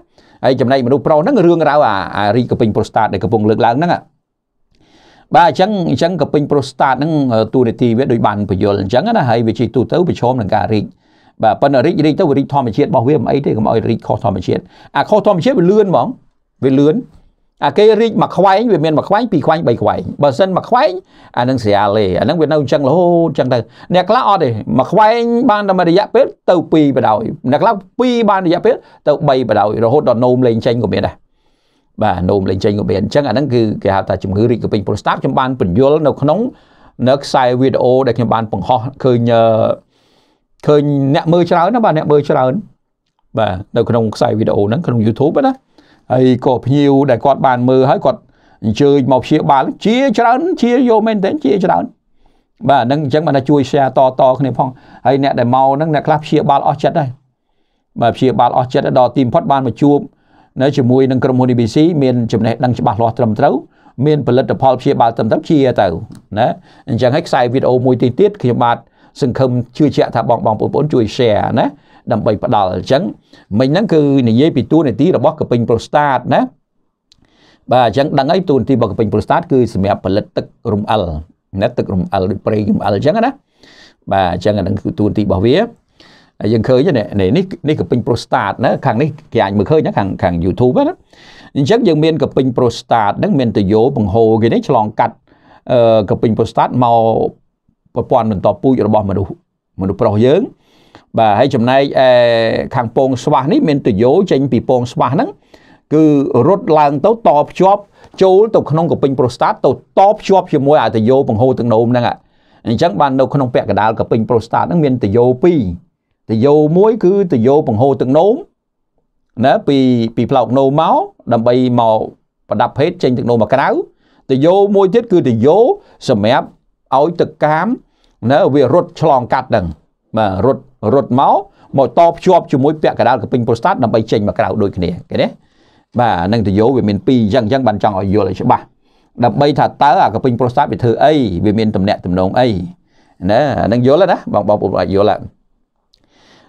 ហើយចំណែកមនុស្សប្រុសហ្នឹងរឿងរ៉ាវអារីកពេញប្រូស្តាតដែលកំពុងលើកឡើងហ្នឹងបាទអញ្ចឹងអញ្ចឹងកពេញប្រូស្តាតហ្នឹង ទូនាទីវាដូចបានពយលអញ្ចឹងណាហើយវាជាទូទៅប្រឈមនឹងការរីកបាទប៉ុន្តែរីករីកទៅវារីកធម្មជាតិរបស់វាមិនអីទេកុំឲ្យរីកខុសធម្មជាតិអាខុសធម្មជាតិវាលឿនហ្មងវាលឿនអាគេរីកមួយខ្វែងវាមានមួយខ្វែងពីរខ្វែងបីខ្វែងបើសិនមួយខ្វែងអានឹងស្រាលេអានឹងវានៅអញ្ចឹងរហូតអញ្ចឹងទៅអ្នកខ្លះអត់ទេមួយខ្វែងបានតែមួយរយៈពេលទៅ2បដ ாய் អ្នកខ្លះ2បានរយៈពេលទៅ3បដ ாய் រហូតដល់នោមលេងចេញក៏មានដែរបាទនោមលេងចេញក៏មានអញ្ចឹងអានឹងគឺគេហៅថាជំងឺរីកកពេញប្រូស្តាតខ្ញុំបានបញ្យលនៅក្នុងនៅខ្សែវីដេអូដែលខ្ញុំបានបង្ហោះឃើញឃើញអ្នកមើលច្រើនណាបាទអ្នកមើលច្រើនបាទនៅក្នុងខ្សែវីដេអូហ្នឹងក្នុង YouTube ណាហើយក៏ភ្ញៀវដែលគាត់បាន មើលហើយគាត់អញ្ជើញមកព្យាបាលជាច្រើនជាយកមែនទេជាច្រើនបាទហ្នឹងអញ្ចឹងបានថាជួយ share តតគ្នាផងហើយអ្នកដែលមកហ្នឹងអ្នកខ្លះព្យាបាលអស់ចិត្តហើយបាទព្យាបាលអស់ចិត្តដល់ទីបំផុតបានមកជួបនៅជាមួយនឹងក្រុមហ៊ុន ABC មានចំណេះដឹងច្បាស់លាស់ត្រឹមត្រូវ មានផលិតផលព្យាបាលត្រឹមត្រូវជាទៅណាអញ្ចឹងហើយខ្សែវីដេអូមួយទីទៀតខ្ញុំបាទសង្ឃឹមជឿជាក់ថាបងបងប្អូនជួយ share ណាដើម្បីផ្ដល់អញ្ចឹងមិញហ្នឹងគឺនិយាយពីតួនាទីរបស់កពេញប្រូស្តាតណាបាទអញ្ចឹងដឹងហើយតួនាទីរបស់កពេញប្រូស្តាត គឺសម្រាប់ផលិតទឹករំអិលណាទឹករំអិលដូចប្រេងរំអិលអញ្ចឹងណាបាទអញ្ចឹងអានឹងគឺតួនាទីរបស់វាយើងឃើញនេះនេះនេះកពេញប្រូស្តាតណាខាងនេះគេអាចមើលឃើញណាខាងខាង YouTube ណាអញ្ចឹងយើងមានកពេញប្រូស្តាតហ្នឹងមានតយោបង្ហូរគេនេះឆ្លងកាត់កពេញប្រូស្តាតមកប្រព័ន្ធបន្តពូជរបស់មនុស្សមនុស្សប្រុសយើងបាទហើយចំណែកឯខាងពងស្វាស់នេះមានទយោចេញ ពីពងស្វាស់ហ្នឹងគឺរត់ឡើង ទៅតភ្ជាប់ ចូលទៅក្នុងកពេញប្រូស្តាតទៅតភ្ជាប់ជាមួយអាទយោបង្ហូរទឹកនោមហ្នឹងអញ្ចឹងបាននៅក្នុងពាក់កណ្ដាលកពេញប្រូស្តាតហ្នឹងមានទយោ2ទយោ1គឺទយោបង្ហូរទឹកនោមណាពីពីផ្លោកនោមមកដើម្បីមកប្រដាប់ភេទចេញទឹកនោមមកក្រៅទយោមួយទៀតគឺទយោសម្រាប់ឲ្យទឹកកាមណាវារត់ឆ្លងកាត់ហ្នឹងបាទរត់រត់មកមកតភ្ជាប់ជាមួយពាក់កណ្ដាលកពេញប្រូស្តាតដើម្បីចេញមកក្រៅដូចគ្នាឃើញទេបាទនឹងតយោវាមាន2អញ្ចឹងអញ្ចឹងបានចង់ឲ្យយល់ឲ្យច្បាស់ដើម្បីថាតើអាកពេញប្រូស្តាតវាធ្វើអីវាមានតំណែងតំណងអីណានឹងយល់ណាបងបងប្អូនអាចយល់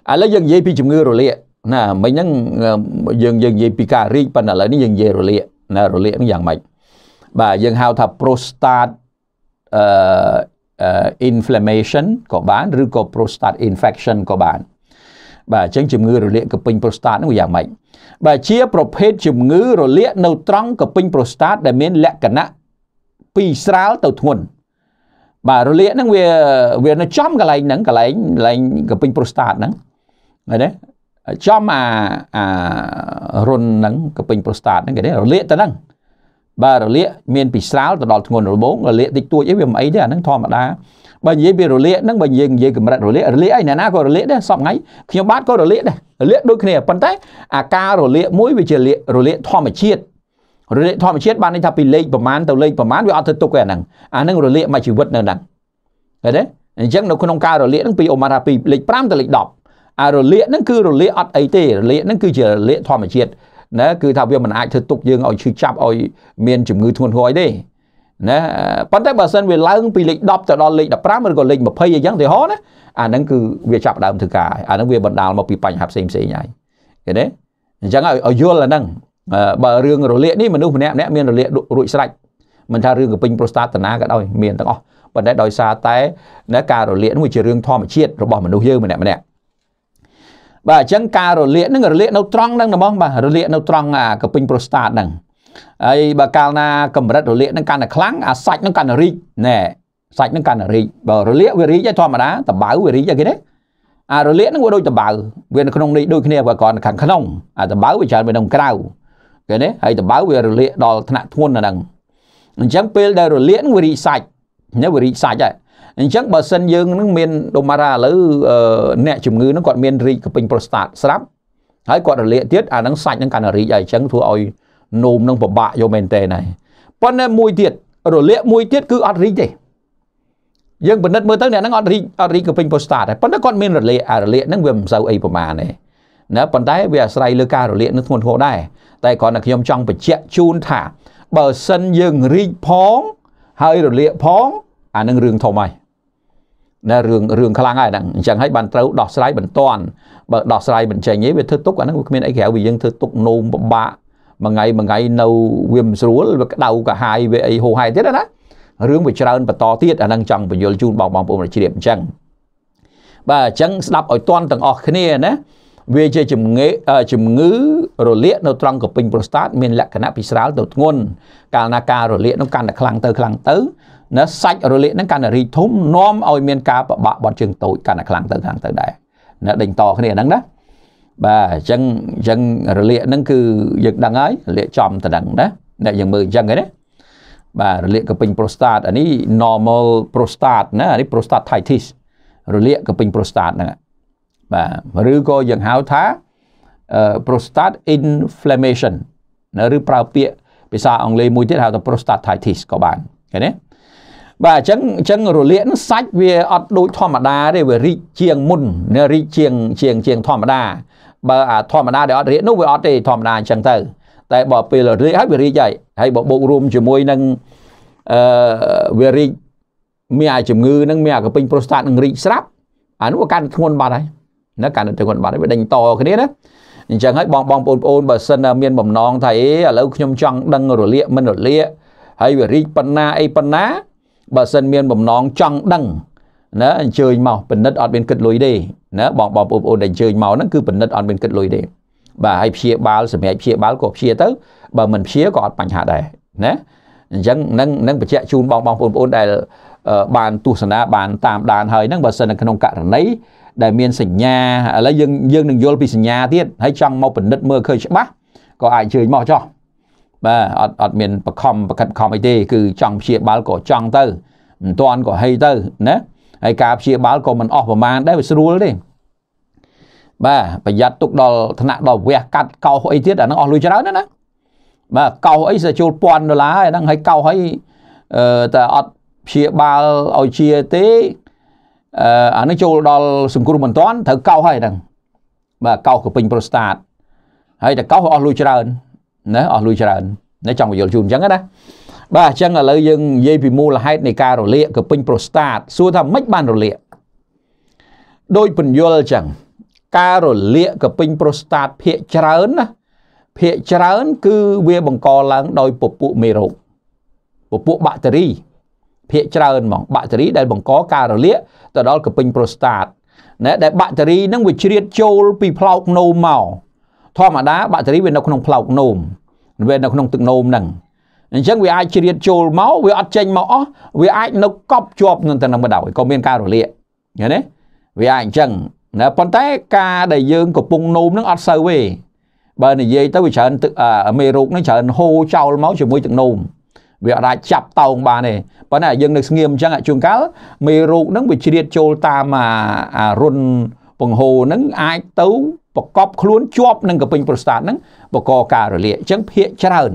ហើយឥឡូវយើងនិយាយពីជំងឺរលាកណាមិញហ្នឹងយើងយើងនិយាយពីការរីកប៉ុន្តែឥឡូវនេះយើងនិយាយរលាកណារលាកហ្នឹងយ៉ាងម៉េចបាទយើងហៅថា prostate inflammation ក៏បានឬក៏ prostate infection ក៏បាន បាទអញ្ចឹងជំងឺរលាកកពេញ prostate ហ្នឹងយ៉ាងម៉េចបាទជាប្រភេទជំងឺរលាកនៅត្រង់កពេញ prostate ដែលមាន លក្ខណៈពីស្រាលទៅធ្ងន់បាទរលាកហ្នឹងវាវា នៅចំកន្លែងហ្នឹងកន្លែងកន្លែងកពេញ prostate ហ្នឹងឃើញទេចំអាអារុនហ្នឹងកពេញ prostate ហ្នឹងគេរលាកទៅហ្នឹងបើរលាកមានពីស្រាលទៅដល់ធ្ងន់របងរលាកតិចតួចអីវាមិនអីទេអាហ្នឹងធម្មតាបើនិយាយពីរលាកហ្នឹងបើយើងនិយាយកម្រិតរលាករលាកអីណាណាក៏រលាកដែរសពថ្ងៃខ្ញុំបាទក៏រលាកដែររលាកដូចគ្នាប៉ុន្តែអាការរលាកមួយវាជារលាកធម្មជាតិរលាកធម្មជាតិបានន័យថាពីលេខប្រមាណទៅលេខប្រមាណវាអត់ទៅទុកទេអាហ្នឹងអាហ្នឹងរលាកមួយជីវិតនៅហ្នឹងឃើញទេអញ្ចឹងនៅក្នុងការរលាកហ្នឹងពីអូម៉ារ៉ាពីលេខ5ទៅលេខ10អារលាកហ្នឹងគឺរលាកអត់អីទេរលាកហ្នឹងគឺជារលាកធម្មជាតិណាគឺថាវាមិនអាចធ្វើទុកយើងឲ្យឈឺចាប់ឲ្យមានជំងឺធ្ងន់ធ្ងរទេណាប៉ុន្តែបើសិនវាឡើងពីលេខ10ទៅដល់លេខ15ឬក៏លេខ20អីចឹងទៅហោណាអាហ្នឹងគឺវាចាប់ដើមធ្វើការអាហ្នឹងវាបណ្ដាលមកពីបញ្ហាផ្សេងផ្សេងហើយឃើញទេអញ្ចឹងឲ្យយល់អាហ្នឹងបើរឿងរលាកនេះមនុស្សម្នាក់ម្នាក់មានរលាករួចស្រេចមិនថារឿងកពេញប្រូស្តាតតាក៏ដោយមានទាំងអស់ប៉ុន្តែដោយសារតែណាការរលាកនោះជារឿងធម្មជាតិរបស់មនុស្សយើងម្នាក់ម្នាក់បាទអញ្ចឹងការរលាកនឹងរលាកនៅត្រង់ហ្នឹងហ្មងបាទរលាកនៅត្រង់អាកពេញប្រូស្តាតហ្នឹងហើយបើកាលណាកម្រិតរលាកនឹងកាន់តែខ្លាំងអាសាច់នឹងកាន់តែរីកណែសាច់នឹងកាន់តែរីកបើរលាកវារីកឯធម្មតាតបៅវារីកឯគេទេអារលាកនឹងវាដូចតបៅវានៅក្នុងនេះដូចគ្នាបើគាត់ខាងក្នុងអាតបៅវាច្រើនវានៅក្រៅគេទេហើយតបៅវារលាកដល់ថ្នាក់ធ្ងន់ដល់ហ្នឹងអញ្ចឹងពេលដែលរលាកនឹងវារីកសាច់ណាវារីកសាច់ហើយអញ្ចឹងបើសិនយើងនឹងមានដុំម៉ារ៉ាឥឡូវអ្នកជំងឺនឹងគាត់មានរីកកពេញប្រូស្តាតស្រាប់ហើយគាត់រលាកទៀតអានឹងសាច់នឹងកាន់តែរីកហើយអញ្ចឹងធ្វើឲ្យនោមនឹងពិបាកយកមែនតើណាប៉ុន្តែមួយទៀតរលាកមួយទៀតគឺអត់រីកទេយើងពិនិត្យមើលទៅអ្នកហ្នឹងអត់រីកអត់រីកកពេញប្រូស្តាតដែរប៉ុន្តែគាត់មានរលាកអារលាកហ្នឹងវាមិនសូវអីប្រមាណទេណាប៉ុន្តែ វាអាស្រ័យលើការរលាកនឹងធ្ងន់ធ្ងរដែរតែគ្រាន់តែខ្ញុំចង់បញ្ជាក់ជូនថាបើសិនយើងរីកផងហើយរលាកផងអានឹងរឿងធំហើយណារឿងរឿងខ្លាំងហើយហ្នឹងអញ្ចឹងហើយបានត្រូវដោះស្រាយបន្ទាន់បើដោះស្រាយមិនចេញទេវាធ្វើទុកអាហ្នឹងវាគ្មានអីក្រៅវាយើងធ្វើទុកនោមពិបាកមួយថ្ងៃមួយថ្ងៃនៅវាមិនស្រួលវាក្តៅកាហាយវាអីហូរហែទៀតណារឿងវាច្រើនបន្តទៀតអាហ្នឹងចង់បញ្យល់ជូនបងបងប្អូនជ្រាបអញ្ចឹងបាទអញ្ចឹងស្ដាប់ឲ្យតន់ទាំងអស់គ្នាណាវាជាជំងឺជំងឺរលាកនៅត្រង់កពិញប្រូស្តាត មានលក្ខណៈពិស្រាលទៅធ្ងន់កាលណាការរលាកនោះកាន់តែខ្លាំងទៅខ្លាំងទៅណាសាច់រលាកនឹងកាន់តែរីកធំនាំឲ្យមានការប្របាក់បត់ជើងតូចកាន់តែខ្លាំងទៅខ្លាំងទៅដែរណាដេញតគ្នាហ្នឹងណាបាទអញ្ចឹងអញ្ចឹងរលាកហ្នឹងគឺយើងដឹងហើយរលាកចំតដឹងណាអ្នកយើងមើលអញ្ចឹងឯណាបាទរលាកកពេញប្រូស្តាតអានេះ normal prostate ណាអានេះ prostatitis រលាកកពេញ prostate ហ្នឹងបាទឬក៏យើងហៅថា prostate inflammation ឬប្រើពាក្យភាសាអង់គ្លេសមួយទៀតហៅថា prostatitis ក៏បានឃើញទេបាទអញ្ចឹងអញ្ចឹងរលាកនឹងសាច់វាអត់ដូចធម្មតាទេវារីកជាងមុនរីកជាងជាងជាង ធម្មតា បើអាធម្មតាដែលអត់រាកនោះវាអត់ទេ ធម្មតាអញ្ចឹងទៅ តែបើពេលរាកហើយវារីកហើយហើយបើបូករួមជាមួយនឹងអឺវារីកមានអាជំងឺនឹងមានអាកពេញប្រូស្តាតនឹងរីកស្រាប់អានោះកាន់ធ្ងន់បាត់ហើយណាការនៅទៅគាត់បាត់វាដេញតគ្នាណាអញ្ចឹងហើយបងបងប្អូនប្អូនបើសិនមានបំណងថាអេឥឡូវខ្ញុំចង់ដឹងរលាកមិនរលាកហើយវារីកប៉ុណ្ណាអីប៉ុណ្ណាបើសិនមានបំណងចង់ដឹងណាអញ្ជើញមកពិនិត្យអត់មានគិតលុយទេណាបងបងប្អូនប្អូនដែលអញ្ជើញមកហ្នឹងគឺពិនិត្យអត់មានគិតលុយទេបាទហើយព្យាបាលសម្រាប់ព្យាបាលក៏ព្យាទៅបើមិនព្យាក៏អត់បញ្ហាដែរណាអញ្ចឹងនឹងនឹងបញ្ជាក់ជូនបងបងប្អូនប្អូនដែលបានទស្សនាបានតាមដានហើយហ្នឹងបើសិននៅក្នុងករណីដែលមានសញ្ញាឥឡូវយើងយើងនឹងយល់ពីសញ្ញាទៀតហើយចង់មកពិនិត្យមើលឃើញច្បាស់ក៏អាចជើញមកចោះបាទអត់អត់មានបខំបខិតខំអីទេគឺចង់ព្យាបាលក៏ចង់ទៅមិនតាន់ក៏ហីទៅណាហើយការព្យាបាលក៏មិនអស់ប្រមាណដែរវាស្រួលទេបាទប្រយ័ត្នទុកដល់ថ្នាក់ដល់វះកាត់កោសអីទៀតអាហ្នឹងអស់លុយច្រើនណាស់ណាបាទកោសអីសចូល1000ដុល្លារហើយហ្នឹងហើយកោសហើយអឺតែអត់ព្យាបាលឲ្យជាទេអានឹងចូលដល់សង្គ្រោះមិនតាន់ត្រូវកោសហើយហ្នឹង បាទកោសក៏ពេញប្រូស្តាតហើយតែកោសអស់លុយច្រើនណាអស់លុយច្រើនណាចង់បញ្យល់ជូនអញ្ចឹងណាបាទអញ្ចឹងឥឡូវយើងនិយាយពីមូលហេតុនៃការរលាកក៏ពេញប្រូស្តាតសួរថាម៉េចបានរលាកដោយពញ្យល់អញ្ចឹងការរលាកក៏ពេញប្រូស្តាតភាកច្រើនណាភាកច្រើន គឺវាបង្កឡើង ដោយ ពពួកមេរោគពពួកបាក់តេរីភាកច្រើនហ្មងបាក់តេរីដែលបង្កការរលាកទៅដល់កពិញប្រូស្តាតណែដែលបាក់តេរីនឹងវាជ្រៀតចូលពីផ្លោកនោមមកធម្មតាបាក់តេរីវានៅក្នុងផ្លោកនោមវានៅក្នុងទឹកនោមហ្នឹងអញ្ចឹងវាអាចជ្រៀតចូលមកវាអត់ចេញមកអស់វាអាចនៅកប់ជាប់នឹងទៅនឹងបដ வை ក៏មានការរលាកឃើញទេវាអាចអញ្ចឹងណាប៉ុន្តែការដែលយើងកំពុងនោមនឹងអត់សូវទេបើនិយាយទៅវាច្រើនទឹកមេរោគនឹងច្រើនហូរចោលមកជាមួយទឹកនោមវាអាចចាប់តោងបានទេប៉ុន្តែយើងនៅស្ងៀមអញ្ចឹងជួនកាលមេរោគហ្នឹងវាជ្រៀតចូលតាមអារុនពង្ហូរហ្នឹងអាចទៅប្រកបខ្លួនជាប់នឹងកពិញប្រូស្តាតហ្នឹងបកកការរលាកអញ្ចឹងភាកច្រើន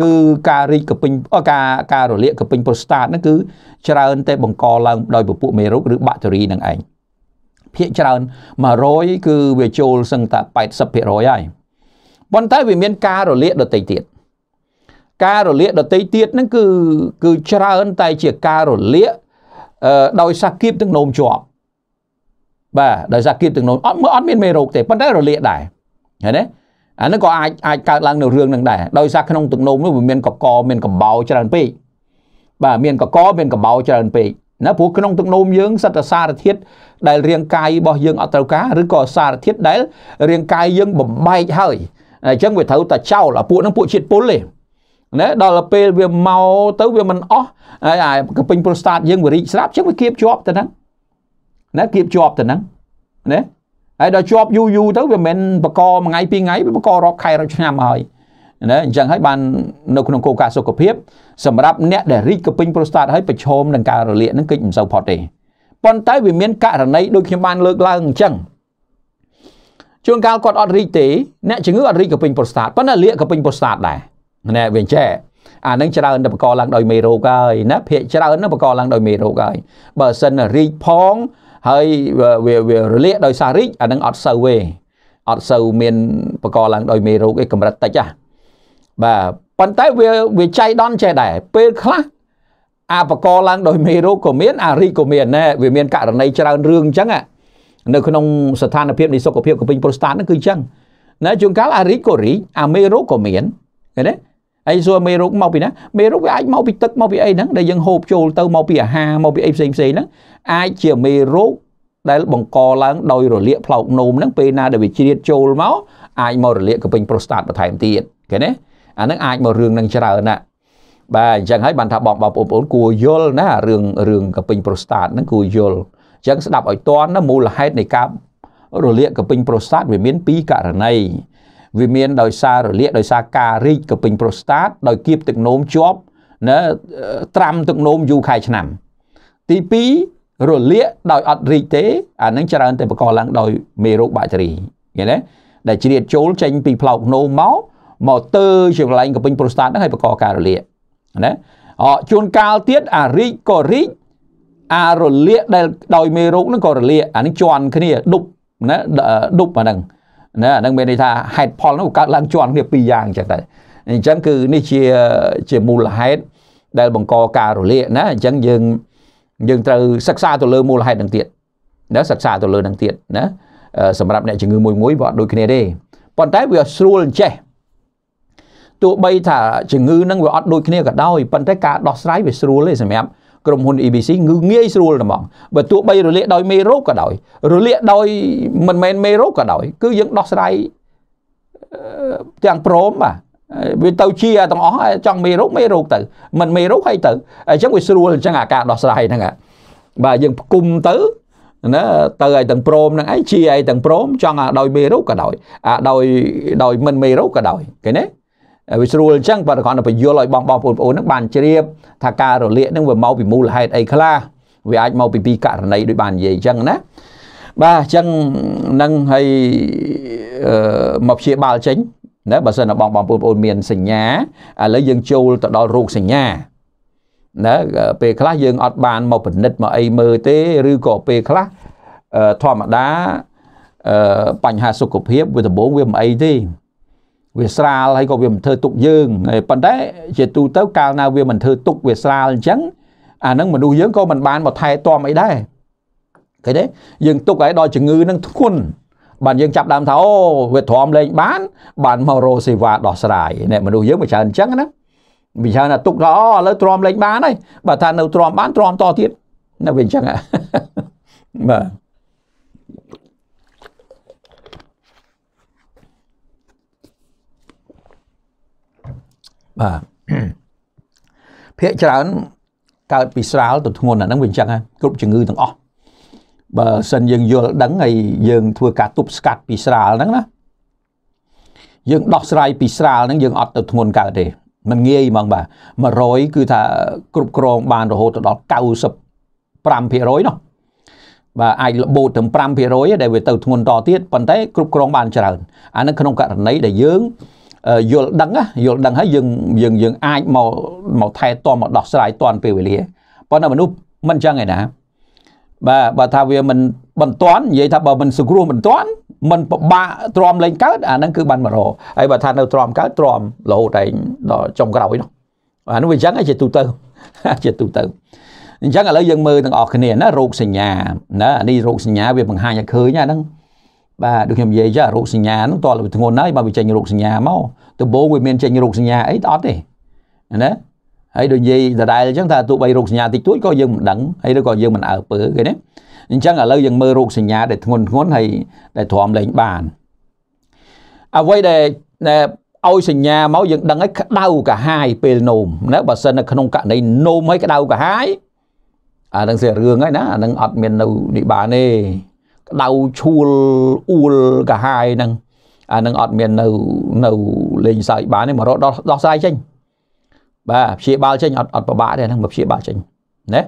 គឺការរីកកពិញការការរលាកកពិញប្រូស្តាតហ្នឹងគឺ ច្រើនតែបង្កឡើងដោយពពួកមេរោគឬបាក់តេរីហ្នឹងឯងភាកច្រើន100គឺវាចូលសឹងតែ80%ហើយប៉ុន្តែវាមានការរលាកដទៃទៀតការរលាកដតីទៀតហ្នឹងគឺគឺច្រើនតែជាការរលាកដោយសារគៀបទឹកនោមជាប់បាទដោយសារគៀបទឹកនោមអត់អត់មានមេរោគទេប៉ុន្តែរលាកដែរឃើញទេអានឹងក៏អាចអាចកើតឡើងនៅរឿងនឹងដែរដោយសារក្នុងទឹកនោមនោះវាមានកកមានកំបោរច្រើនពេកបាទមានកកមានកំបោរច្រើនពេកណាព្រោះក្នុងទឹកនោមយើងសិតតែសារធាតុដែលរាងកាយរបស់យើងអត់ត្រូវការឬក៏សារធាតុដែលរាងកាយយើងបំបែកហើយអញ្ចឹងវាត្រូវតែចោលអាពួកនឹងពួកជាតិពុលទេណាដល់ពេលវាមកទៅវាមិនអស់ហើយអាកពេញប្រូស្តាតយើងវារីកស្រាប់ចឹងវាគៀបជាប់ទៅហ្នឹងណាគៀបជាប់ទៅហ្នឹងណាហើយដល់ជាប់យូរយូរទៅវាមិនបកមួយថ្ងៃពីរថ្ងៃវាបកររាប់ខែរាប់ឆ្នាំហើយណាអញ្ចឹងហើយបាននៅក្នុងគោលការណ៍សុខភាពសម្រាប់អ្នកដែលរីកកពេញប្រូស្តាតហើយប្រឈមនឹងការរលាកហ្នឹងគេចមិនសូវផុតទេប៉ុន្តែវាមានករណីដូចខ្ញុំបាន លើកឡើងអញ្ចឹងជួនកាលគាត់អត់រីកទេអ្នកជំងឺអត់រីកកពេញប្រូស្តាតប៉ុន្តែលាកកពេញប្រូស្តាតដែរណែវាអញ្ចេះអានឹងច្រើនតែបង្កឡើងដោយមេរោគហើយណាភាកច្រើននឹងបង្កឡើងដោយមេរោគហើយបើសិនរីកផងហើយវាវារលាកដោយសាររីកអានឹងអត់សូវទេអត់សូវមានបង្កឡើងដោយមេរោគឯកម្រិតតិចហ่ะបាទប៉ុន្តែវាវាចៃដន្យចេះដែរពេលខ្លះអាបកឡើងដោយមេរោគក៏មានអារីកក៏មានណែវាមានករណីច្រើនរឿងអញ្ចឹងនៅក្នុងស្ថានភាពនៃសុខភាពកពិញប្រូស្តាតហ្នឹងគឺអញ្ចឹងណាជួនកាលអារីកក៏រីកអាមេរោគក៏មានឃើញទេហើយសួរមេរោគមកពីណាមេរោគវាអាចមកពីទឹកមកពីអីហ្នឹងដែលយើងហូបចូលទៅមកពីអាហារមកពីអីផ្សេងផ្សេងហ្នឹងអាចជាមេរោគដែលបង្កឡើងដោយរលាកផ្លោកនោមហ្នឹង ពេលណាដែលវាជ្រៀតចូលមកអាចមករលាកកពេញប្រូស្តាតបន្ថែមទៀតឃើញទេអាហ្នឹងអាចមករឿងនឹងច្រើនណាស់បាទអញ្ចឹងហើយបានថាបងបងប្អូនគួរយល់ណារឿងរឿងកពេញប្រូស្តាតហ្នឹងគួរយល់អញ្ចឹងស្ដាប់ឲ្យតន់ណាមូលហេតុនៃការរលាកកពេញប្រូស្តាតវាមាន2ករណីវាមានដោយសាររលាកដោយសារការរីកកពេញប្រូស្តាតដោយគៀបទឹកនោមជាប់ណាត្រាំទឹកនោមយូរខែឆ្នាំ ទី2រលាកដោយអត់រីកទេអានឹងច្រើនតែបង្កឡើងដោយមេរោគបាក់តេរីឃើញទេដែលជ្រៀតចូលចេញពីផ្លោកនោមមកមកទៅជាកន្លែងកពេញប្រូស្តាតហ្នឹងឲ្យបង្កការរលាកណាអជួនកាលទៀតអារីកក៏រីកអារលាកដែលដោយមេរោគហ្នឹងក៏រលាកអានឹងជន់គ្នាដប់ណាដប់អាហ្នឹងណាហ្នឹងមានន័យថាហេតុផលនោះកើតឡើងជាន់គ្នាពីរយ៉ាងអញ្ចឹងតែអញ្ចឹងគឺនេះជាជាមូលហេតុដែលបង្កការរលាកណាអញ្ចឹងយើងយើងត្រូវសិក្សាទៅលើមូលហេតុនឹងទៀតណាសិក្សាទៅលើនឹងទៀតណាសម្រាប់អ្នកជំងឺមួយមួយវាអត់ដូចគ្នាទេប៉ុន្តែវាស្រួលចេះទោះបីថាជំងឺនឹងវាអត់ដូចគ្នាក៏ដោយប៉ុន្តែការដោះស្រាយវាស្រួលទេសម្រាប់ក្រុមហ៊ុន EBC គឺងាយស្រួលតែហ្មងបើទោះបីរលាកដោយមេរោគក៏ដោយរលាកដោយមិនមែនមេរោគក៏ដោយគឺយើងដោះស្រាយទាំងព្រមបាទវាទៅជាទាំងអស់ចង់មេរោគមេរោគទៅមិនមេរោគហើយទៅអញ្ចឹងវាស្រួលអញ្ចឹងអាការដោះស្រាយហ្នឹងបាទយើងគុំទៅណាទៅឲ្យទាំងព្រមហ្នឹងឯងជាឲ្យទាំងព្រមចង់ឲ្យដោយមេរោគក៏ដោយអាដោយដោយមិនមេរោគក៏ដោយឃើញទេវាស្រួលអញ្ចឹងបាទគ្រាន់តែបញ្យល់ឲ្យបងបងប្អូនហ្នឹងបានជ្រាបថាការរលាកហ្នឹងវាមកពីមូលហេតុអីខ្លះវាអាចមកពីពីរករណីដូចបាននិយាយអញ្ចឹងណាបាទអញ្ចឹងនឹងឲ្យមកព្យាបាលចេញណាបើសិនបងបងប្អូនមានសញ្ញាឥឡូវយើងចូលទៅដល់រោគសញ្ញាណាពេលខ្លះយើងអត់បានមកពិនិត្យមកអីមើលទេ ឬក៏ពេលខ្លះធម្មតាបញ្ហាសុខភាពវាដំបូងវាមិនអីទេវាស្រាលហើយក៏វាមិនធ្វើទុកយើងប៉ុន្តែជាទូទៅកាលណាវាមិនធ្វើទុកវាស្រាលអញ្ចឹងអានឹងមនុស្សយើងក៏មិនបានមកថែទាំអីដែរឃើញទេយើងទុកឲ្យដល់ជំងឺនឹងធ្ងន់បានយើងចាប់ដើមថាអូវាទ្រាំលេងបានបានមករោសេវាដោះស្រាយនេះមនុស្សយើងមិនច្រើនអញ្ចឹងណាវាច្រើនថាទុកថាអូឥឡូវទ្រាំលេងបានហើយបើថានៅទ្រាំបានទ្រាំតទៀតនៅវាអញ្ចឹងបាទបាទភាកច្រើនកើតពីស្រាលទៅធ្ងន់អាហ្នឹងវាអញ្ចឹងគ្រប់ជំងឺទាំងអស់បើសិនយើងយល់ដឹងហើយយើងធ្វើការទប់ស្កាត់ពីស្រាលហ្នឹងណាយើងដោះស្រាយពីស្រាលហ្នឹងយើងអត់ទៅធ្ងន់កើតទេมันងាយហ្មងបាទ100គឺថាគ្រប់គ្រងបានរហូតទៅដល់95%នោះបាទអាចលបូតទាំង5%ដែលវាទៅធ្ងន់តទៀតប៉ុន្តែគ្រប់គ្រងបានច្រើនអានឹងក្នុងករណីដែលយើងយល់ដឹងយល់ដឹងហើយយើងយើងយើងអាចមកមកថែទាំមកដោះស្រាយតាន់ពេលវេលាប៉ុន្តែមនុស្សមិនចឹងឯណាបាទបើថាវាមិនបន្ទាន់និយាយថាបើមិនសង្គ្រោះមិនទាន់មិនពិបាកទ្រាំលែងកើតអាហ្នឹងគឺបានមករហើយបើថានៅទ្រាំកើតទ្រាំរហូតឯងដល់ចុងក្រោយនោះអានោះវាចឹងជាទូទៅជាទូទៅអញ្ចឹងឥឡូវយើងមើលទាំងអស់គ្នាណារោគសញ្ញាណាអានេះរោគសញ្ញាវាបង្ហាញឲ្យឃើញហ្នឹងបាទដូចខ្ញុំនិយាយចារោគសញ្ញាហ្នឹងតើវាធ្ងន់ហើយបើវាចេញរោគសញ្ញាមកដំបូងវាមានចេញរោគសញ្ញាអីអត់ទេណាហើយដូចនិយាយដដែលអញ្ចឹងថាទោះបីរោគសញ្ញាតិចតួចក៏យើងមិនដឹងហើយឬក៏យើងមិនអើពើគេណាអញ្ចឹងឥឡូវយើងមើលរោគសញ្ញាដែលធ្ងន់ធ្ងន់ហើយដែលទ្រាំលែងបានអ្វីដែលឲ្យសញ្ញាមកយើងដឹងឲ្យក្តៅកាហាយពេលនោមណាបើសិននៅក្នុងករណីនោមឲ្យក្តៅកាហាយអានឹងជារឿងហើយណាអានឹងអត់មាននៅនិបានទេក្តៅឈួលអ៊ូលកាហាយហ្នឹងអានឹងអត់មាននៅនៅលេងសើចបានទេមករកដោះដោះស្រាយចេញបាទព្យាបាលចេញអត់អត់ពិបាកទេហ្នឹងមកព្យាបាលចេញណា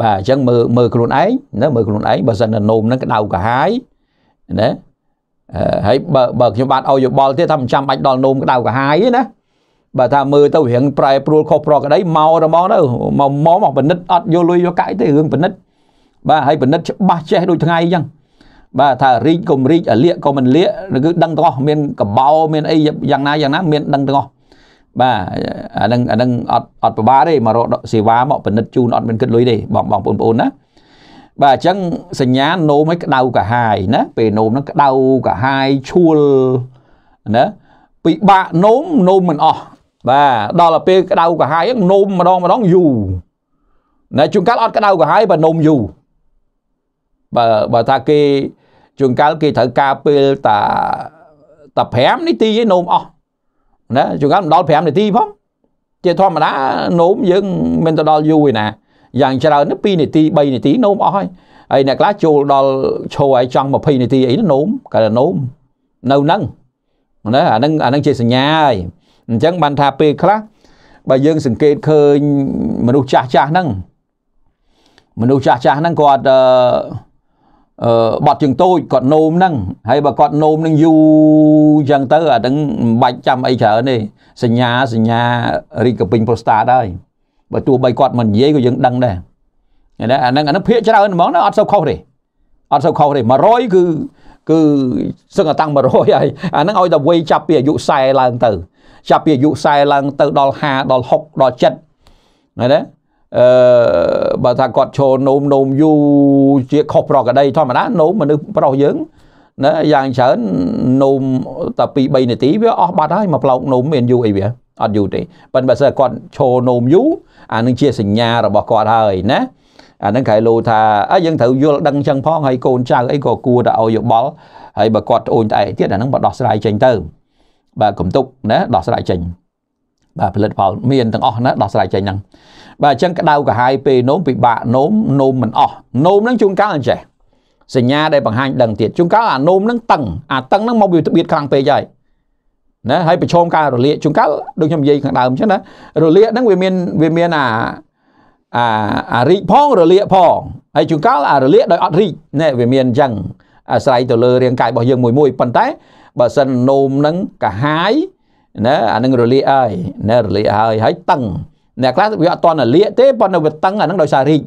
បាទអញ្ចឹងមើលមើលខ្លួនឯងណាមើលខ្លួនឯងបើសិនណានោមហ្នឹងក្តៅកាហាយណាហើយបើបើខ្ញុំបានឲ្យយោបល់ទៀតថាមិនចាំបាច់ដល់នោមក្តៅកាហាយទេណាបើថាមើលទៅរឿងប្រែប្រួលខុសប្រកក្តីមករមកទៅមកមកមកបណិតអត់យកលុយយកកាក់ទេរឿងបណិតបាទហើយបណិតច្បាស់ចេះដូចថ្ងៃអញ្ចឹងបាទថារីកកុំរីកលាកក៏មិនលាកគឺដឹងទាំងអស់មានកបោមានអីយ៉ាងណាយ៉ាងណាមានដឹងទាំងអស់បាទអានឹងអានឹងអត់អត់ពិបាកទេមករកសេវាមកពិនិត្យជូនអត់មានគិតលុយទេបងបងបងប្អូនណាបាទអញ្ចឹងសញ្ញានោមឲ្យក្តៅកាហាយណាពេលនោមហ្នឹងក្តៅកាហាយឈួលណាពិបាកនោមនោមមិនអស់បាទដល់ទៅពេលក្តៅកាហាយនោមម្ដងម្ដងយូរណាជួនកាលអត់ក្តៅកាហាយបើនោមយូរបើបើថាគេជួនកាលគេត្រូវការពេលតាតា5នាទីឯនោមអស់ណាជួនកាលមិនដល់5នាទីផងជាធម្មតានោមយើងមិនទៅដល់យូរឯណាយ៉ាងច្រើន2នាទី3នាទីនោមអស់ហើយហើយអ្នកខ្លះចូលដល់ឈោឲ្យចង់20នាទីអីនោមក៏នោមនៅនឹងណាអានឹងអានឹងជាសញ្ញាហើយអញ្ចឹងបានថាពេលខ្លះបើយើងសង្កេតឃើញមនុស្សចាស់ចាស់ហ្នឹងមនុស្សចាស់ចាស់ហ្នឹងគាត់អឺបត់ជើងតូចគាត់នោមហ្នឹងហើយបើគាត់នោមនឹងយូរអញ្ចឹងទៅអាហ្នឹងមិនបាច់ចាំអីច្រើនទេសញ្ញាសញ្ញារីកពេញប្រូស្តាតហើយបើទោះបីគាត់មិននិយាយក៏យើងដឹងដែរឃើញទេអាហ្នឹងអាហ្នឹងភាកច្រើនហ្មងណាអត់សូវខុសទេអត់សូវខុសទេ100គឺគឺសឹងតាំង100ហើយអាហ្នឹងឲ្យតែវ័យចាប់ពីអាយុ40ឡើងទៅចាប់ពីអាយុ40ឡើងទៅ ដល់50ដល់60ដល់70ឃើញទេអឺបើថាគាត់ឈរនោមនោមយូរជាខុសប្រក្រតីធម្មតានោមមនុស្សប្រុសយើងណាយ៉ាងច្រើននោមតែ2 3នាទីវាអស់បាត់ហើយមកផ្លោកនោមមានយូរអីវាអត់យូរទេប៉ិនបើសិនគាត់ឈរនោមយូរអានឹងជាសញ្ញារបស់គាត់ហើយណាអានឹងគេលោថាអើយើងត្រូវយល់ដឹងចឹងផងហើយកូនចៅអីក៏គួរតែឲ្យយោបល់ហើយបើគាត់ត្អូនត្អែទៀតអានឹងបដោះស្រាយចេញទៅបាទកំទុកណាដោះស្រាយចេញបាទផលិតផលមានទាំងអស់ណាដោះស្រាយចេញហ្នឹងបាទអញ្ចឹងក្តៅក្រហាយពេលនោមពិបាកនោមនោមមិនអស់នោមនឹងជួនកាលអញ្ចេះសញ្ញាដែលបង្ហាញដឹងទៀតជួនកាលអានោមនឹងតឹងអាតឹងនឹងមកវាត្បៀតខ្លាំងពេកហើយណាហើយប្រឈមការរលាកជួនកាលដូចខ្ញុំនិយាយខាងដើមអញ្ចឹងណារលាកហ្នឹងវាមានវាមានអាអាអារីកផងរលាកផងហើយជួនកាលអារលាកដោយអត់រីកណែវាមានអញ្ចឹងអាស្រ័យទៅលើរាងកាយរបស់យើងមួយមួយប៉ុន្តែបើសិននោមហ្នឹងកាហាយណាអានឹងរលាកហើយណែរលាកហើយហើយតឹងអ្នកខ្លះវាអត់តន់លៀកទេប៉ុន្តែវាតឹងអាហ្នឹងដោយសាររីក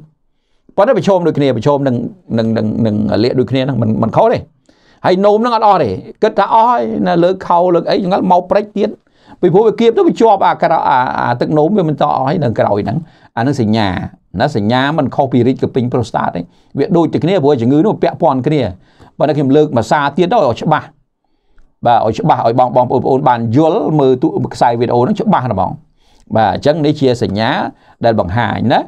ប៉ុន្តែប្រជុំដូចគ្នាប្រជុំនឹងនឹងនឹងនឹងលៀកដូចគ្នាហ្នឹងមិនមិនខុសទេហើយនោមហ្នឹងអត់អស់ទេគិតថាអស់ហើយនៅលើខោលើអីចង្កល់មកព្រិចទៀតពីព្រោះវាគៀបទៅវាជាប់អាក្រអាទឹកនោមវាមិនតអស់ហើយនៅក្រោយហ្នឹងអានឹងសញ្ញាណាសញ្ញាមិនខុសពីរីកកពេញប្រូស្តាតទេវាដូចទៅគ្នាព្រោះជំងឺនោះពាក់ព័ន្ធគ្នាបើតែខ្ញុំលើកភាសាទៀតទៅឲ្យច្បាស់បាទឲ្យច្បាស់ឲ្យបងបងប្អូនបានយល់មើលខ្សែវីដេអូហ្នឹងច្បាស់ហ្មងបាទអញ្ចឹងនេះជាសញ្ញាដែលបង្ហាញណា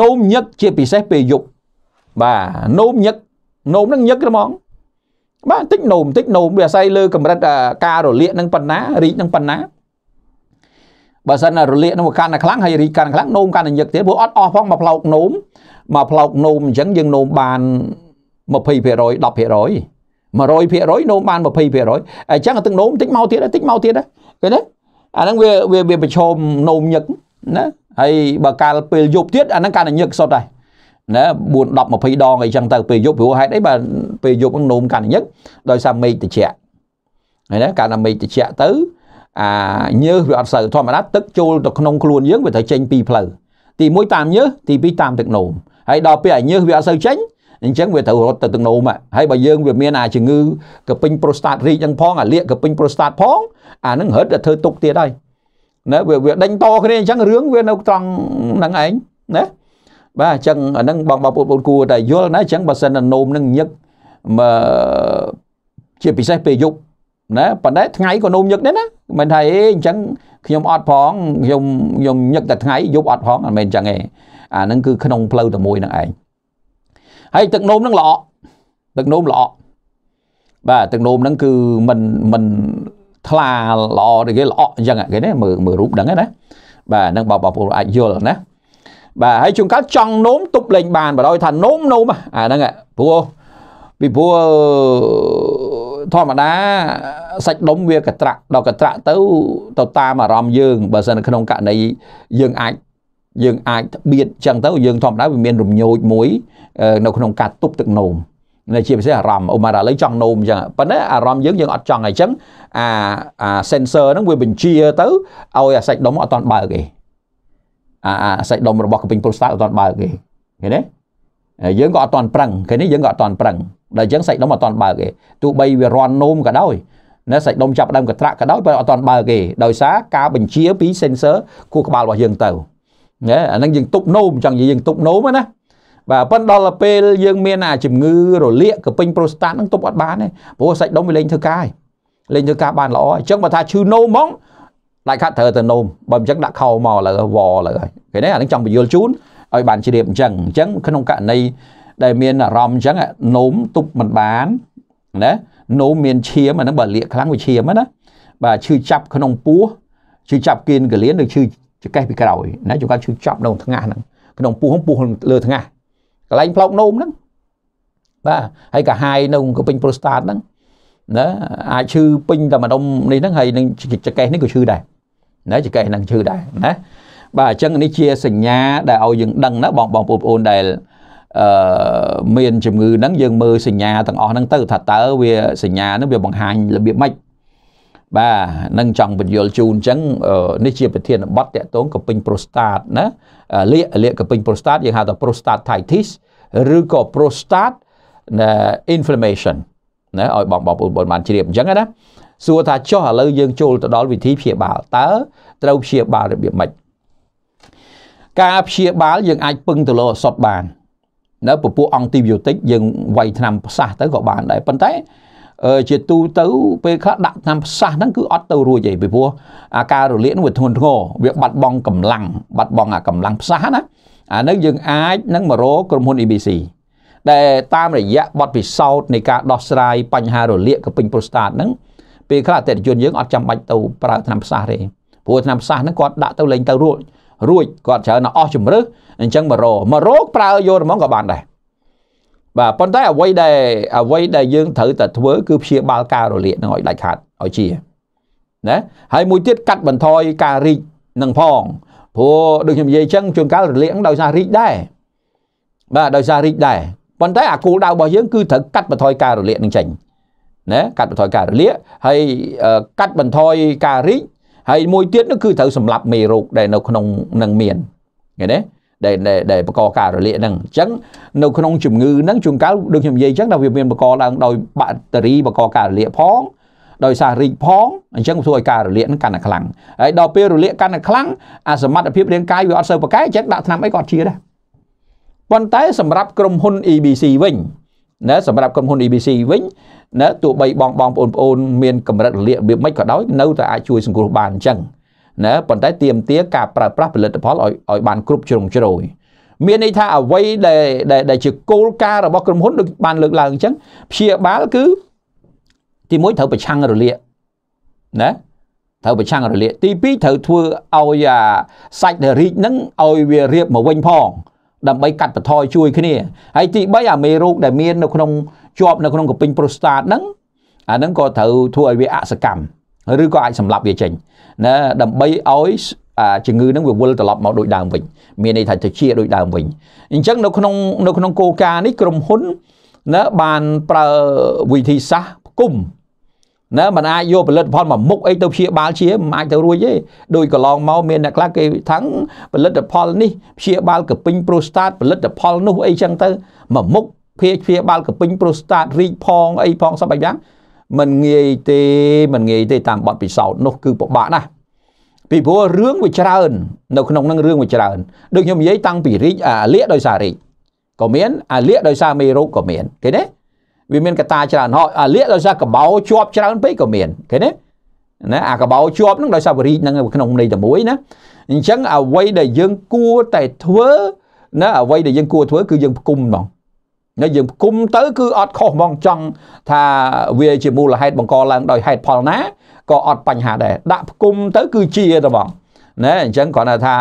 នោមញឹកជាពិសេសពេលយប់បាទនោមញឹកនោមនឹងញឹកហ្មងបាទតិចនោមតិចនោមវាអាស្រ័យលើកម្រិតការរលាកនឹងប៉ុណ្ណារីកនឹងប៉ុណ្ណាបើសិនរលាកនឹងកាន់តែខ្លាំងហើយរីកកាន់តែខ្លាំងនោមកាន់តែញឹកទៀតព្រោះអត់អស់ផងមកផ្លោកនោមមកផ្លោកនោមអញ្ចឹងយើងនោមបាន20% 10% 100%នោមបាន20%អញ្ចឹងទឹកនោមតិចមកទៀតតិចមកទៀតគេណាអាហ្នឹងវាវាប្រឈមនោមញឹកណាហើយបើកាលពេលយប់ទៀតអាហ្នឹងកាន់តែញឹកសុទ្ធដែរណា4 10 20ដងអីចឹងទៅពេលយប់ព្រោះហេតុអីបើពេលយប់ហ្នឹងនោមកាន់តែញឹកដោយសារមេឃត្រជាក់ហើយណាកាន់តែមេឃត្រជាក់ទៅអាញើសវាអត់សូវធម្មតាទឹកចូលទៅក្នុងខ្លួនយើងវាត្រូវចេញពីផ្លូវទី1តាមញើសទី2តាមទឹកនោមហើយដល់ពេលអាញើសវាអត់សូវចេញអញ្ចឹងវាត្រូវរត់ទៅទឹកនោមហើយបើយើងវាមានអាជំងឺកពេញប្រូស្តាតរីកហ្នឹងផងអាលាកកពេញប្រូស្តាតផងអាហ្នឹងរត់ទៅធ្វើទុកទៀតហើយណាវាវាដេញតគ្នាអញ្ចឹងរឿងវានៅត្រង់ហ្នឹងឯងណាបាទអញ្ចឹងអាហ្នឹងបងបងប្អូនគួរតែយល់ណាអញ្ចឹងបើសិនអានោមហ្នឹងញឹកមកជាពិសេសពេលយប់ណាប៉ុន្តែថ្ងៃក៏នោមញឹកដែរណាមិនថាអេអញ្ចឹងខ្ញុំអត់ផងខ្ញុំខ្ញុំញឹកតែថ្ងៃយប់អត់ផងអត់មែនអញ្ចឹងទេអាហ្នឹងគឺក្នុងផ្លូវតែមួយហ្នឹងឯងហើយទឹកនោមនឹងល្អទឹកនោមល្អបាទទឹកនោមហ្នឹងគឺมันมันថ្លាល្អដូចគេល្អអញ្ចឹងគេណាមើលមើលរូបហ្នឹងណាបាទហ្នឹងបងប្អូនអាចយល់ណាបាទហើយជួនកាលចង់នោមទប់លេងបានបើដោយថានោមនោមអាហ្នឹងព្រោះពីព្រោះធម្មតាសាច់ដុំវាកត្រាក់ដល់កត្រាក់ទៅទៅតាមអារម្មណ៍យើងបើសិនក្នុងករណីយើងអាចយើងអាចបៀតចឹងទៅយើងធម្មតាវាមានរំញោចមួយនៅក្នុងការទប់ទឹកនោមនៅជាពិសេសអារម្មណ៍អូម៉ារ៉ាឡេចង់នោមអញ្ចឹងប៉ុន្តែអារម្មណ៍យើងយើងអត់ចង់អីចឹងអាអា sensor ហ្នឹងវាបញ្ជាទៅឲ្យអាសាច់ដុំអត់តន់បើកទេអាអាសាច់ដុំរបស់កពិញពុលស្តាអត់តន់បើកទេឃើញទេយើងក៏អត់តន់ប្រឹងឃើញទេយើងក៏អត់តន់ប្រឹងដល់អញ្ចឹងសាច់ដុំអត់តន់បើកទេទោះបីវារន់នោមក៏ដោយណាសាច់ដុំចាប់ដើមកត្រាក់ក៏ដោយប៉ុន្តែអត់តន់បើកទេដោយសារការបញ្ជាពី sensor គូក្បាលរបស់យើងទៅណាអាហ្នឹងយើងទប់នោមចង់និយាយយើងទប់នោមណាបាទប៉ុន្តែដល់ពេលយើងមានអាជំងឺរលាកកពេញប្រូស្តាតហ្នឹងទប់អត់បានទេព្រោះសាច់ដុំវាលេងធ្វើការហើយលេងធ្វើការបានល្អអញ្ចឹងបើថាឈឺនោមហ្មងដាក់ខាត់ត្រូវទៅនោមបើមិនចឹងដាក់ខោមកឥឡូវវឥឡូវហើយឃើញទេអានឹងចង់បញ្យល់ជូនឲ្យបានជ្រាបអញ្ចឹងអញ្ចឹងក្នុងករណីដែលមានអារម្មណ៍អញ្ចឹងនោមទប់មិនបានណានោមមានឈាមអានឹងបើលាកខ្លាំងវាឈាមណាបាទឈឺចាប់ក្នុងពោះឈឺចាប់គៀនកលៀនឬឈឺចង្កេះពីក្រោយណាយកគាត់ឈឺចាប់នៅថ្ងាស់ហ្នឹងក្នុងពោះពោះលើថ្ងាស់កន្លែងផ្លោកនោមហ្នឹងបាទហើយកាហាយនៅកពេញប្រូស្តាតហ្នឹងណាអាចឈឺពេញតែម្ដុំនេះហ្នឹងហើយនឹងចង្កេះនេះក៏ឈឺដែរណាចង្កេះហ្នឹងឈឺដែរណាបាទអញ្ចឹងនេះជាសញ្ញាដែលឲ្យយើងដឹងណាបងបងប្អូនដែលអឺមានជំងឺហ្នឹងយើងមើលសញ្ញាទាំងអស់ហ្នឹងទៅថាតើវាសញ្ញាហ្នឹងវាបង្ហាញរបៀបម៉េចបាទនឹងចង់បញ្យលជូនអញ្ចឹងនេះជាប្រធានបទតកតងកពេញប្រូស្តាតណាលាកលាកកពេញប្រូស្តាតយើងហៅថា prostatitis ឬក៏ prostate inflammation ណាឲ្យបងបងប្អូនបានជ្រាបអញ្ចឹងណាសួរថាចុះឥឡូវយើងចូលទៅដល់វិធីព្យាបាលតើត្រូវព្យាបាលរបៀបម៉េចការព្យាបាលយើងអាចពឹងទៅលើអសត់បាន នៅពពួកអង់ទីប៊ីយោទិកយើងវាយថ្នាំផ្សះទៅក៏បានដែរប៉ុន្តែជាទូទៅពេលខ្លះដាក់តាមផ្សះហ្នឹងគឺអត់ទៅរួចទេពីព្រោះអាការរលាកហ្នឹងវាធ្ងន់ធ្ងរវាបាត់បង់កម្លាំងបាត់បង់អាកម្លាំងផ្សះណាអានឹងយើងអាចនឹងមករកក្រុមហ៊ុន ABC ដែលតាមរយៈបទពិសោធន៍នៃការដោះស្រាយបញ្ហារលាកកពេញប្រូស្តាតហ្នឹងពេលខ្លះអតិថិជនយើងអត់ចាំបាច់ទៅប្រើថ្នាំផ្សះទេព្រោះថ្នាំផ្សះហ្នឹងគាត់ដាក់ទៅលេងទៅរួចរួចគាត់ច្រើនអស់ជំរឹះអញ្ចឹងមករមករោគប្រើយករ៉ឺម៉ងក៏បានដែរបាទប៉ុន្តែអ្វីដែលអ្វីដែលយើងត្រូវតែធ្វើគឺព្យាបាលការរលាកនឹងឲ្យដាច់ខាតឲ្យជាណាហើយមួយទៀតកាត់បន្ថយការរីកនឹងផងព្រោះដូចខ្ញុំនិយាយអញ្ចឹងជួនកាលរលាកនឹងដោយសាររីកដែរបាទដោយសាររីកដែរប៉ុន្តែអាគោលដៅរបស់យើងគឺត្រូវកាត់បន្ថយការរលាកនឹងចេញណាកាត់បន្ថយការរលាកហើយកាត់បន្ថយការរីកហើយមួយទៀតនោះគឺត្រូវសម្លាប់មេរោគដែលនៅក្នុងនឹងមានឃើញទេដែលដែលបង្កការរលាកហ្នឹងអញ្ចឹង នៅក្នុងជំងឺហ្នឹងជួនកាលដូចខ្ញុំនិយាយអញ្ចឹងថាវាមានបង្កឡើងដោយបាក់តេរីបង្កការរលាកផង ដោយសាររីកផងអញ្ចឹងធ្វើឲ្យការរលាកហ្នឹងកាន់តែខ្លាំងហើយដល់ពេលរលាកកាន់តែខ្លាំងអាសមត្ថភាពរាងកាយវាអត់សូវប្រកែកអញ្ចឹងដាក់ថ្នាំអីក៏អត់ជាដែរប៉ុន្តែសម្រាប់ក្រុមហ៊ុន EBC វិញណាសម្រាប់ក្រុមហ៊ុន EBC វិញណាទោះបីបងបងប្អូនប្អូនមានកម្រិតរលាករបៀបម៉េចក៏ដោយនៅតែអាចជួយសង្គ្រោះបានអញ្ចឹងណាប៉ុន្តែទៀមទាការប្រើប្រាស់ផលិតផលឲ្យឲ្យបាន គ្រប់ជ្រុងជ្រោយមានន័យថាអ្វីដែលដែលជាគោលការណ៍របស់ក្រុមហ៊ុនដូចបានលើកឡើងអញ្ចឹងព្យាបាលគឺទី1ត្រូវប្រឆាំងរលាកណាត្រូវប្រឆាំងរលាកទី2ត្រូវធ្វើឲ្យអាសាច់ដែលរីកហ្នឹងឲ្យវារៀបមកវិញផង ដើម្បីកាត់បន្ថយជួយ គ្នាហើយទី3អាមេរោគដែលមាននៅក្នុងជាប់នៅក្នុងកពិញប្រូស្តាតហ្នឹងអាហ្នឹងក៏ត្រូវធ្វើឲ្យវាអសកម្មឬក៏អាចសម្លាប់វាចេញណាដើម្បីឲ្យជំងឺនឹងវាវិលត្រឡប់មកដូចដើមវិញ មានន័យថាទៅជាដូចដើមវិញ អញ្ចឹង នៅក្នុងនៅក្នុងគោលការណ៍នេះក្រុមហ៊ុនណាបានប្រើវិធីសាស្ត្រផ្គុំណាมันអាចយកផលិតផលមកមុខអីទៅព្យាបាលជាមិនអាចទៅរួចទេដោយកន្លងមកមានអ្នកខ្លះគេថាំងផលិតផលនេះព្យាបាលកពិញប្រូស្តាតផលិតផលនោះអីចឹងទៅមកមុខភាព្យាបាលកពិញប្រូស្តាតរីកផងអីផងសពអីយ៉ាងមិនងាយទេមិនងាយទេតាមបទពិសោធន៍នោះគឺពិបាកណាស់ពីព្រោះរឿងវាច្រើននៅក្នុងនឹងរឿងវាច្រើនដូចខ្ញុំនិយាយតាំងពីរីកអាលៀកដោយសាររីកក៏មានអាលៀកដោយសារមេរោគក៏មានឃើញទេវាមានកតាច្រើនហោអាលៀកដោយសារកបោជាប់ច្រើនពេកក៏មានឃើញទេណាអាកបោជាប់នឹងដោយសារវារីកនឹងក្នុងន័យតែមួយណាអញ្ចឹងអ្វីដែលយើងគួរតែធ្វើណាអ្វីដែលយើងគួរធ្វើគឺយើងផ្គុំហ្មងហើយយើងគុំទៅគឺអត់ខុសហ្មងចង់ថាវាជាមូលហេតុបង្កឡើងដោយហេតុផលណាក៏អត់បញ្ហាដែរដាក់ផ្គុំទៅគឺជាទៅបងណែអញ្ចឹងគ្រាន់តែថា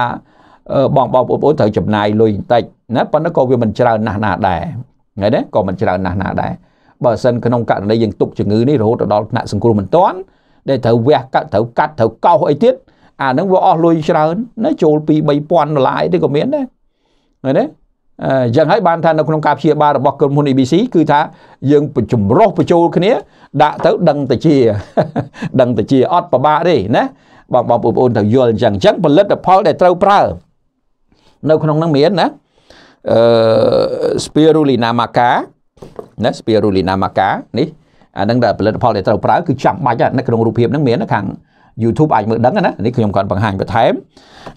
បងបងប្អូនត្រូវចំណាយលុយបន្តិចណាប៉ុន្តែក៏វាមិនច្រើនណាស់ណាដែរហ្នឹងណាក៏មិនច្រើនណាស់ណាដែរបើសិនក្នុងករណីយើងទុកជំងឺនេះរហូតដល់ថ្នាក់សង្គ្រោះមិនទាន់ដែលត្រូវវះកាត់ត្រូវកាត់ត្រូវកោសអីទៀតអាហ្នឹងវាអស់លុយច្រើនណាចូល2 3000ដុល្លារអីទេក៏មានដែរហ្នឹងណាអញ្ចឹងហើយបានថានៅក្នុងការព្យាបាលរបស់ក្រុមហ៊ុន ABC គឺថាយើងចម្រោះបញ្ចូលគ្នាដាក់ទៅដឹងតាជាដឹងតាជាអត់ប្របាកទេណាបងបងប្អូនត្រូវយល់អញ្ចឹងអញ្ចឹងផលិតផលដែលត្រូវប្រើនៅក្នុងនឹងមានណាអឺ spirulina maca ណា spirulina maca នេះអានឹងដែលផលិតផលដែលត្រូវប្រើគឺចាំបាច់ណាក្នុងរូបភាពនឹងមានខាង YouTube អាចមើលដឹងណានេះខ្ញុំគាត់បង្ហាញបន្ថែម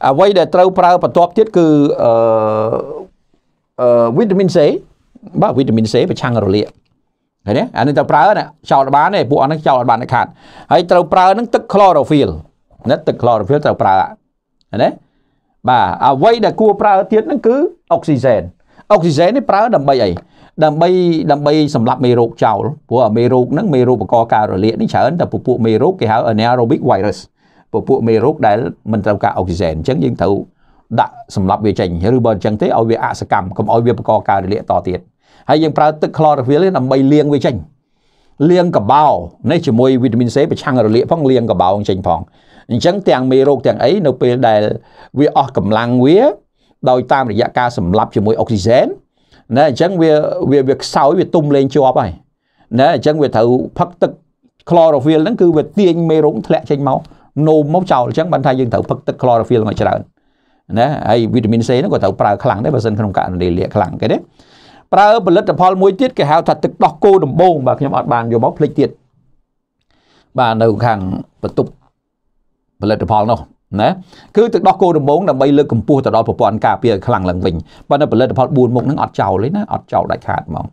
អ្វីដែលត្រូវប្រើបន្ទាប់ទៀតគឺអឺវីតាមីន C បាទវីតាមីន C ប្រឆាំងរលាកឃើញទេអានេះត្រូវប្រើណាចោលបានទេពួកអានេះចោលអត់បានខាត់ហើយត្រូវប្រើនឹងទឹក chlorophyll ណាទឹក chlorophyll ត្រូវប្រើណាបាទអ្វីដែលគួរប្រើទៀតហ្នឹងគឺអុកស៊ីសែនអុកស៊ីសែននេះប្រើ ដើម្បីអីដើម្បីដើម្បីសម្រាប់មេរោគចោលព្រោះមេរោគហ្នឹងមេរោគបង្កការរលាកនេះច្រើនតែពពួកមេរោគគេហៅ anaerobic virus ពពួកមេរោគដែលមិនត្រូវការអុកស៊ីសែនអញ្ចឹងយើងត្រូវដាក់សម្រាប់វាចេញឬបើអញ្ចឹងទេឲ្យវាអសកម្មកុំឲ្យវាបកកការលាកតទៀតហើយយើងប្រើទឹក chlorophyll ដើម្បីលាងវាចេញលាងកបោនេះជាមួយវីតាមីន C ប្រឆាំងរលាក ផងលាងកបោចេញផងអញ្ចឹងទាំងមេរោគទាំងអីនៅពេលដែលវាអស់កម្លាំងវា ដោយតាមរយៈការសម្លាប់ជាមួយអុកស៊ីសែនណាអញ្ចឹងវាវាវាខ្សោយវាទុំលែងជាប់ហើយណាអញ្ចឹងវាត្រូវផឹកទឹក chlorophyll ហ្នឹងគឺវាទាញមេរោគធ្លាក់ចេញមកនោមមកចោលអញ្ចឹងបានថាយើងត្រូវផឹកទឹក chlorophyll មកច្រើនណាហើយវីតាមីន C ហ្នឹងក៏ត្រូវប្រើខ្លាំងដែរបើសិនក្នុងករណីលាកខ្លាំងគេទេប្រើផលិតផលមួយទៀតគេហៅ ថាទឹកដោះគោដំបងបាទខ្ញុំអត់បានយកមកភ្លេចទៀតបាទនៅខាងបន្ទប់ផលិតផលនោះណាគឺទឹកដោះគោដំបងដើម្បីលើកកម្ពស់ទៅដល់ប្រព័ន្ធការពារខ្លាំងឡើងវិញប៉ុន្តែផលិតផល4មុខហ្នឹងអត់ចោលទេណាអត់ចោលដាច់ខាតហ្មង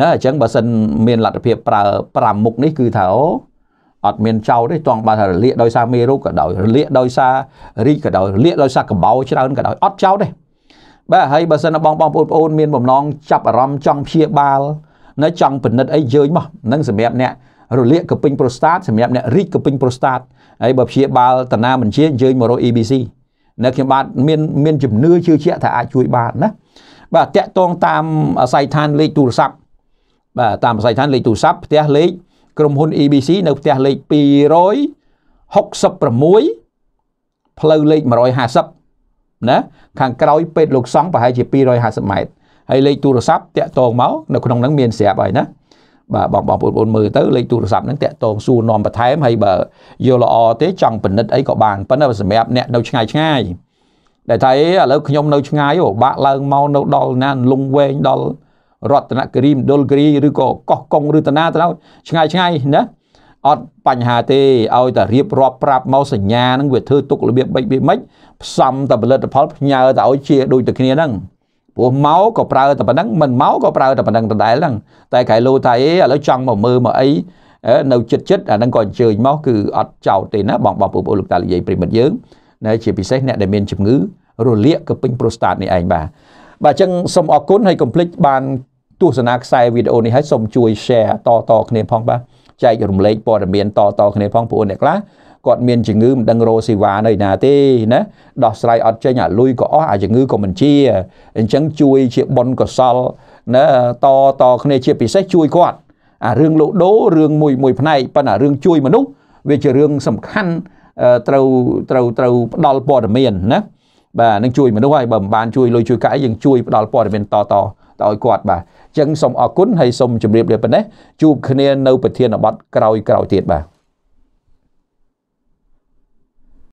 ណាអញ្ចឹងបើសិនមានលទ្ធភាពប្រើ5មុខនេះគឺថាអូអត់មានចោលទេចង់បានរលាកដោយសារមេរោគក៏ដោយរលាកដោយសាររីកក៏ដោយរលាកដោយសារកម្បោរច្រើនក៏ដោយអត់ចោលទេបាទហើយបើសិនបងបងប្អូនប្អូន មានបំណងចាប់អារម្មណ៍ចង់ព្យាបាលនៅចង់ពិនិត្យអីយើងមកនឹងសម្រាប់អ្នករលាកកពេញប្រូស្តាតសម្រាប់អ្នករីកកពេញប្រូស្តាតហើយបើព្យាបាលតាណាមិនជាយើងមករក EBC នៅ ខ្ញុំបាទមានមានជំនឿជឿជាក់ថាអាចជួយបានណាបាទតាក់ទងតាមអាស័យដ្ឋានលេខទូរស័ព្ទបាទតាមអាស័យដ្ឋានលេខទូរស័ព្ទផ្ទះលេខ0ក្រុមហ៊ុន EBC នៅផ្ទះលេខ266ផ្លូវលេខ150ណាខាងក្រោយពេទ្យលោកសង្ឃប្រហែលជា250ម៉ែត្រហើយលេខទូរស័ព្ទតាក់តងមកនៅក្នុងហ្នឹងមានស្រាប់ហើយណាបាទបងបងប្អូនមើលទៅលេខទូរស័ព្ទហ្នឹងតាក់តងសួរនាំបន្ថែមហើយបើយល់ល្អទេចង់ពិនិត្យអីក៏បានប៉ុន្តែសម្រាប់អ្នកនៅឆ្ងាយឆ្ងាយដែលថាឥឡូវខ្ញុំនៅឆ្ងាយបាក់ឡើងមកនៅដល់ណាលងវែងដល់រតនគិរីមណ្ឌលគិរីឬក៏កោះកុងឬតាណាទៅឆ្ងាយឆ្ងាយណាអត់បញ្ហាទេឲ្យតែរៀបរាប់ប្រាប់មកសញ្ញានឹងវាធ្វើទុករបៀបបិចវាមិនផ្សំតែផលិតផលផ្ញើតែឲ្យជាដូចតែគ្នាហ្នឹងព្រោះមកក៏ប្រើតែប៉ុណ្ណឹងមិនមកក៏ប្រើតែប៉ុណ្ណឹងដដែលហ្នឹងតែក្រៃលោថាអេឥឡូវចង់មកមើលមកអីនៅចិត្តចិត្តអាហ្នឹងក៏អញ្ជើញមកគឺអត់ចោតទេណាបងបងប្អូនលោកតានិយាយប្រិមិត្តយើងនៅជាពិសេសអ្នកដែលមានជំងឺរលាកក៏ពេញប្រូស្តាតនេះឯងបាទបាទអញ្ចឹងសូមអរគុណហើយកុំភ្លេចបានទស្សនាខ្សែវីដេអូនេះហើយសូមជួយ share តតគ្នាផងបាទចែករំលែកព័ត៌មានតតគ្នាផងបងប្អូនអ្នកខ្លះគាត់មានជំងឺមិនដឹងរោស៊ីវ៉ានៅណាទេណាដោះស្រាយអត់ចេញអាលុយក៏អស់អាជំងឺក៏មិនជាអញ្ចឹងជួយជាបុណ្យកុសលណាតតគ្នាជាពិសេសជួយគាត់អារឿងលោកដូរឿងមួយមួយផ្នែកប៉ុន្តែរឿងជួយមនុស្សវាជារឿងសំខាន់ត្រូវត្រូវត្រូវផ្ដល់ព័ត៌មានណាបាទនឹងជួយមនុស្សហើយបើមិនបានជួយលុយជួយកាក់យើងជួយផ្ដល់ព័ត៌មានតតទៅឲ្យគាត់បាទចឹងសូមអរគុណហើយសូមជម្រាបលាប៉ុណ្ណេះជួបគ្នានៅប្រធានបទក្រោយៗទៀតបាទ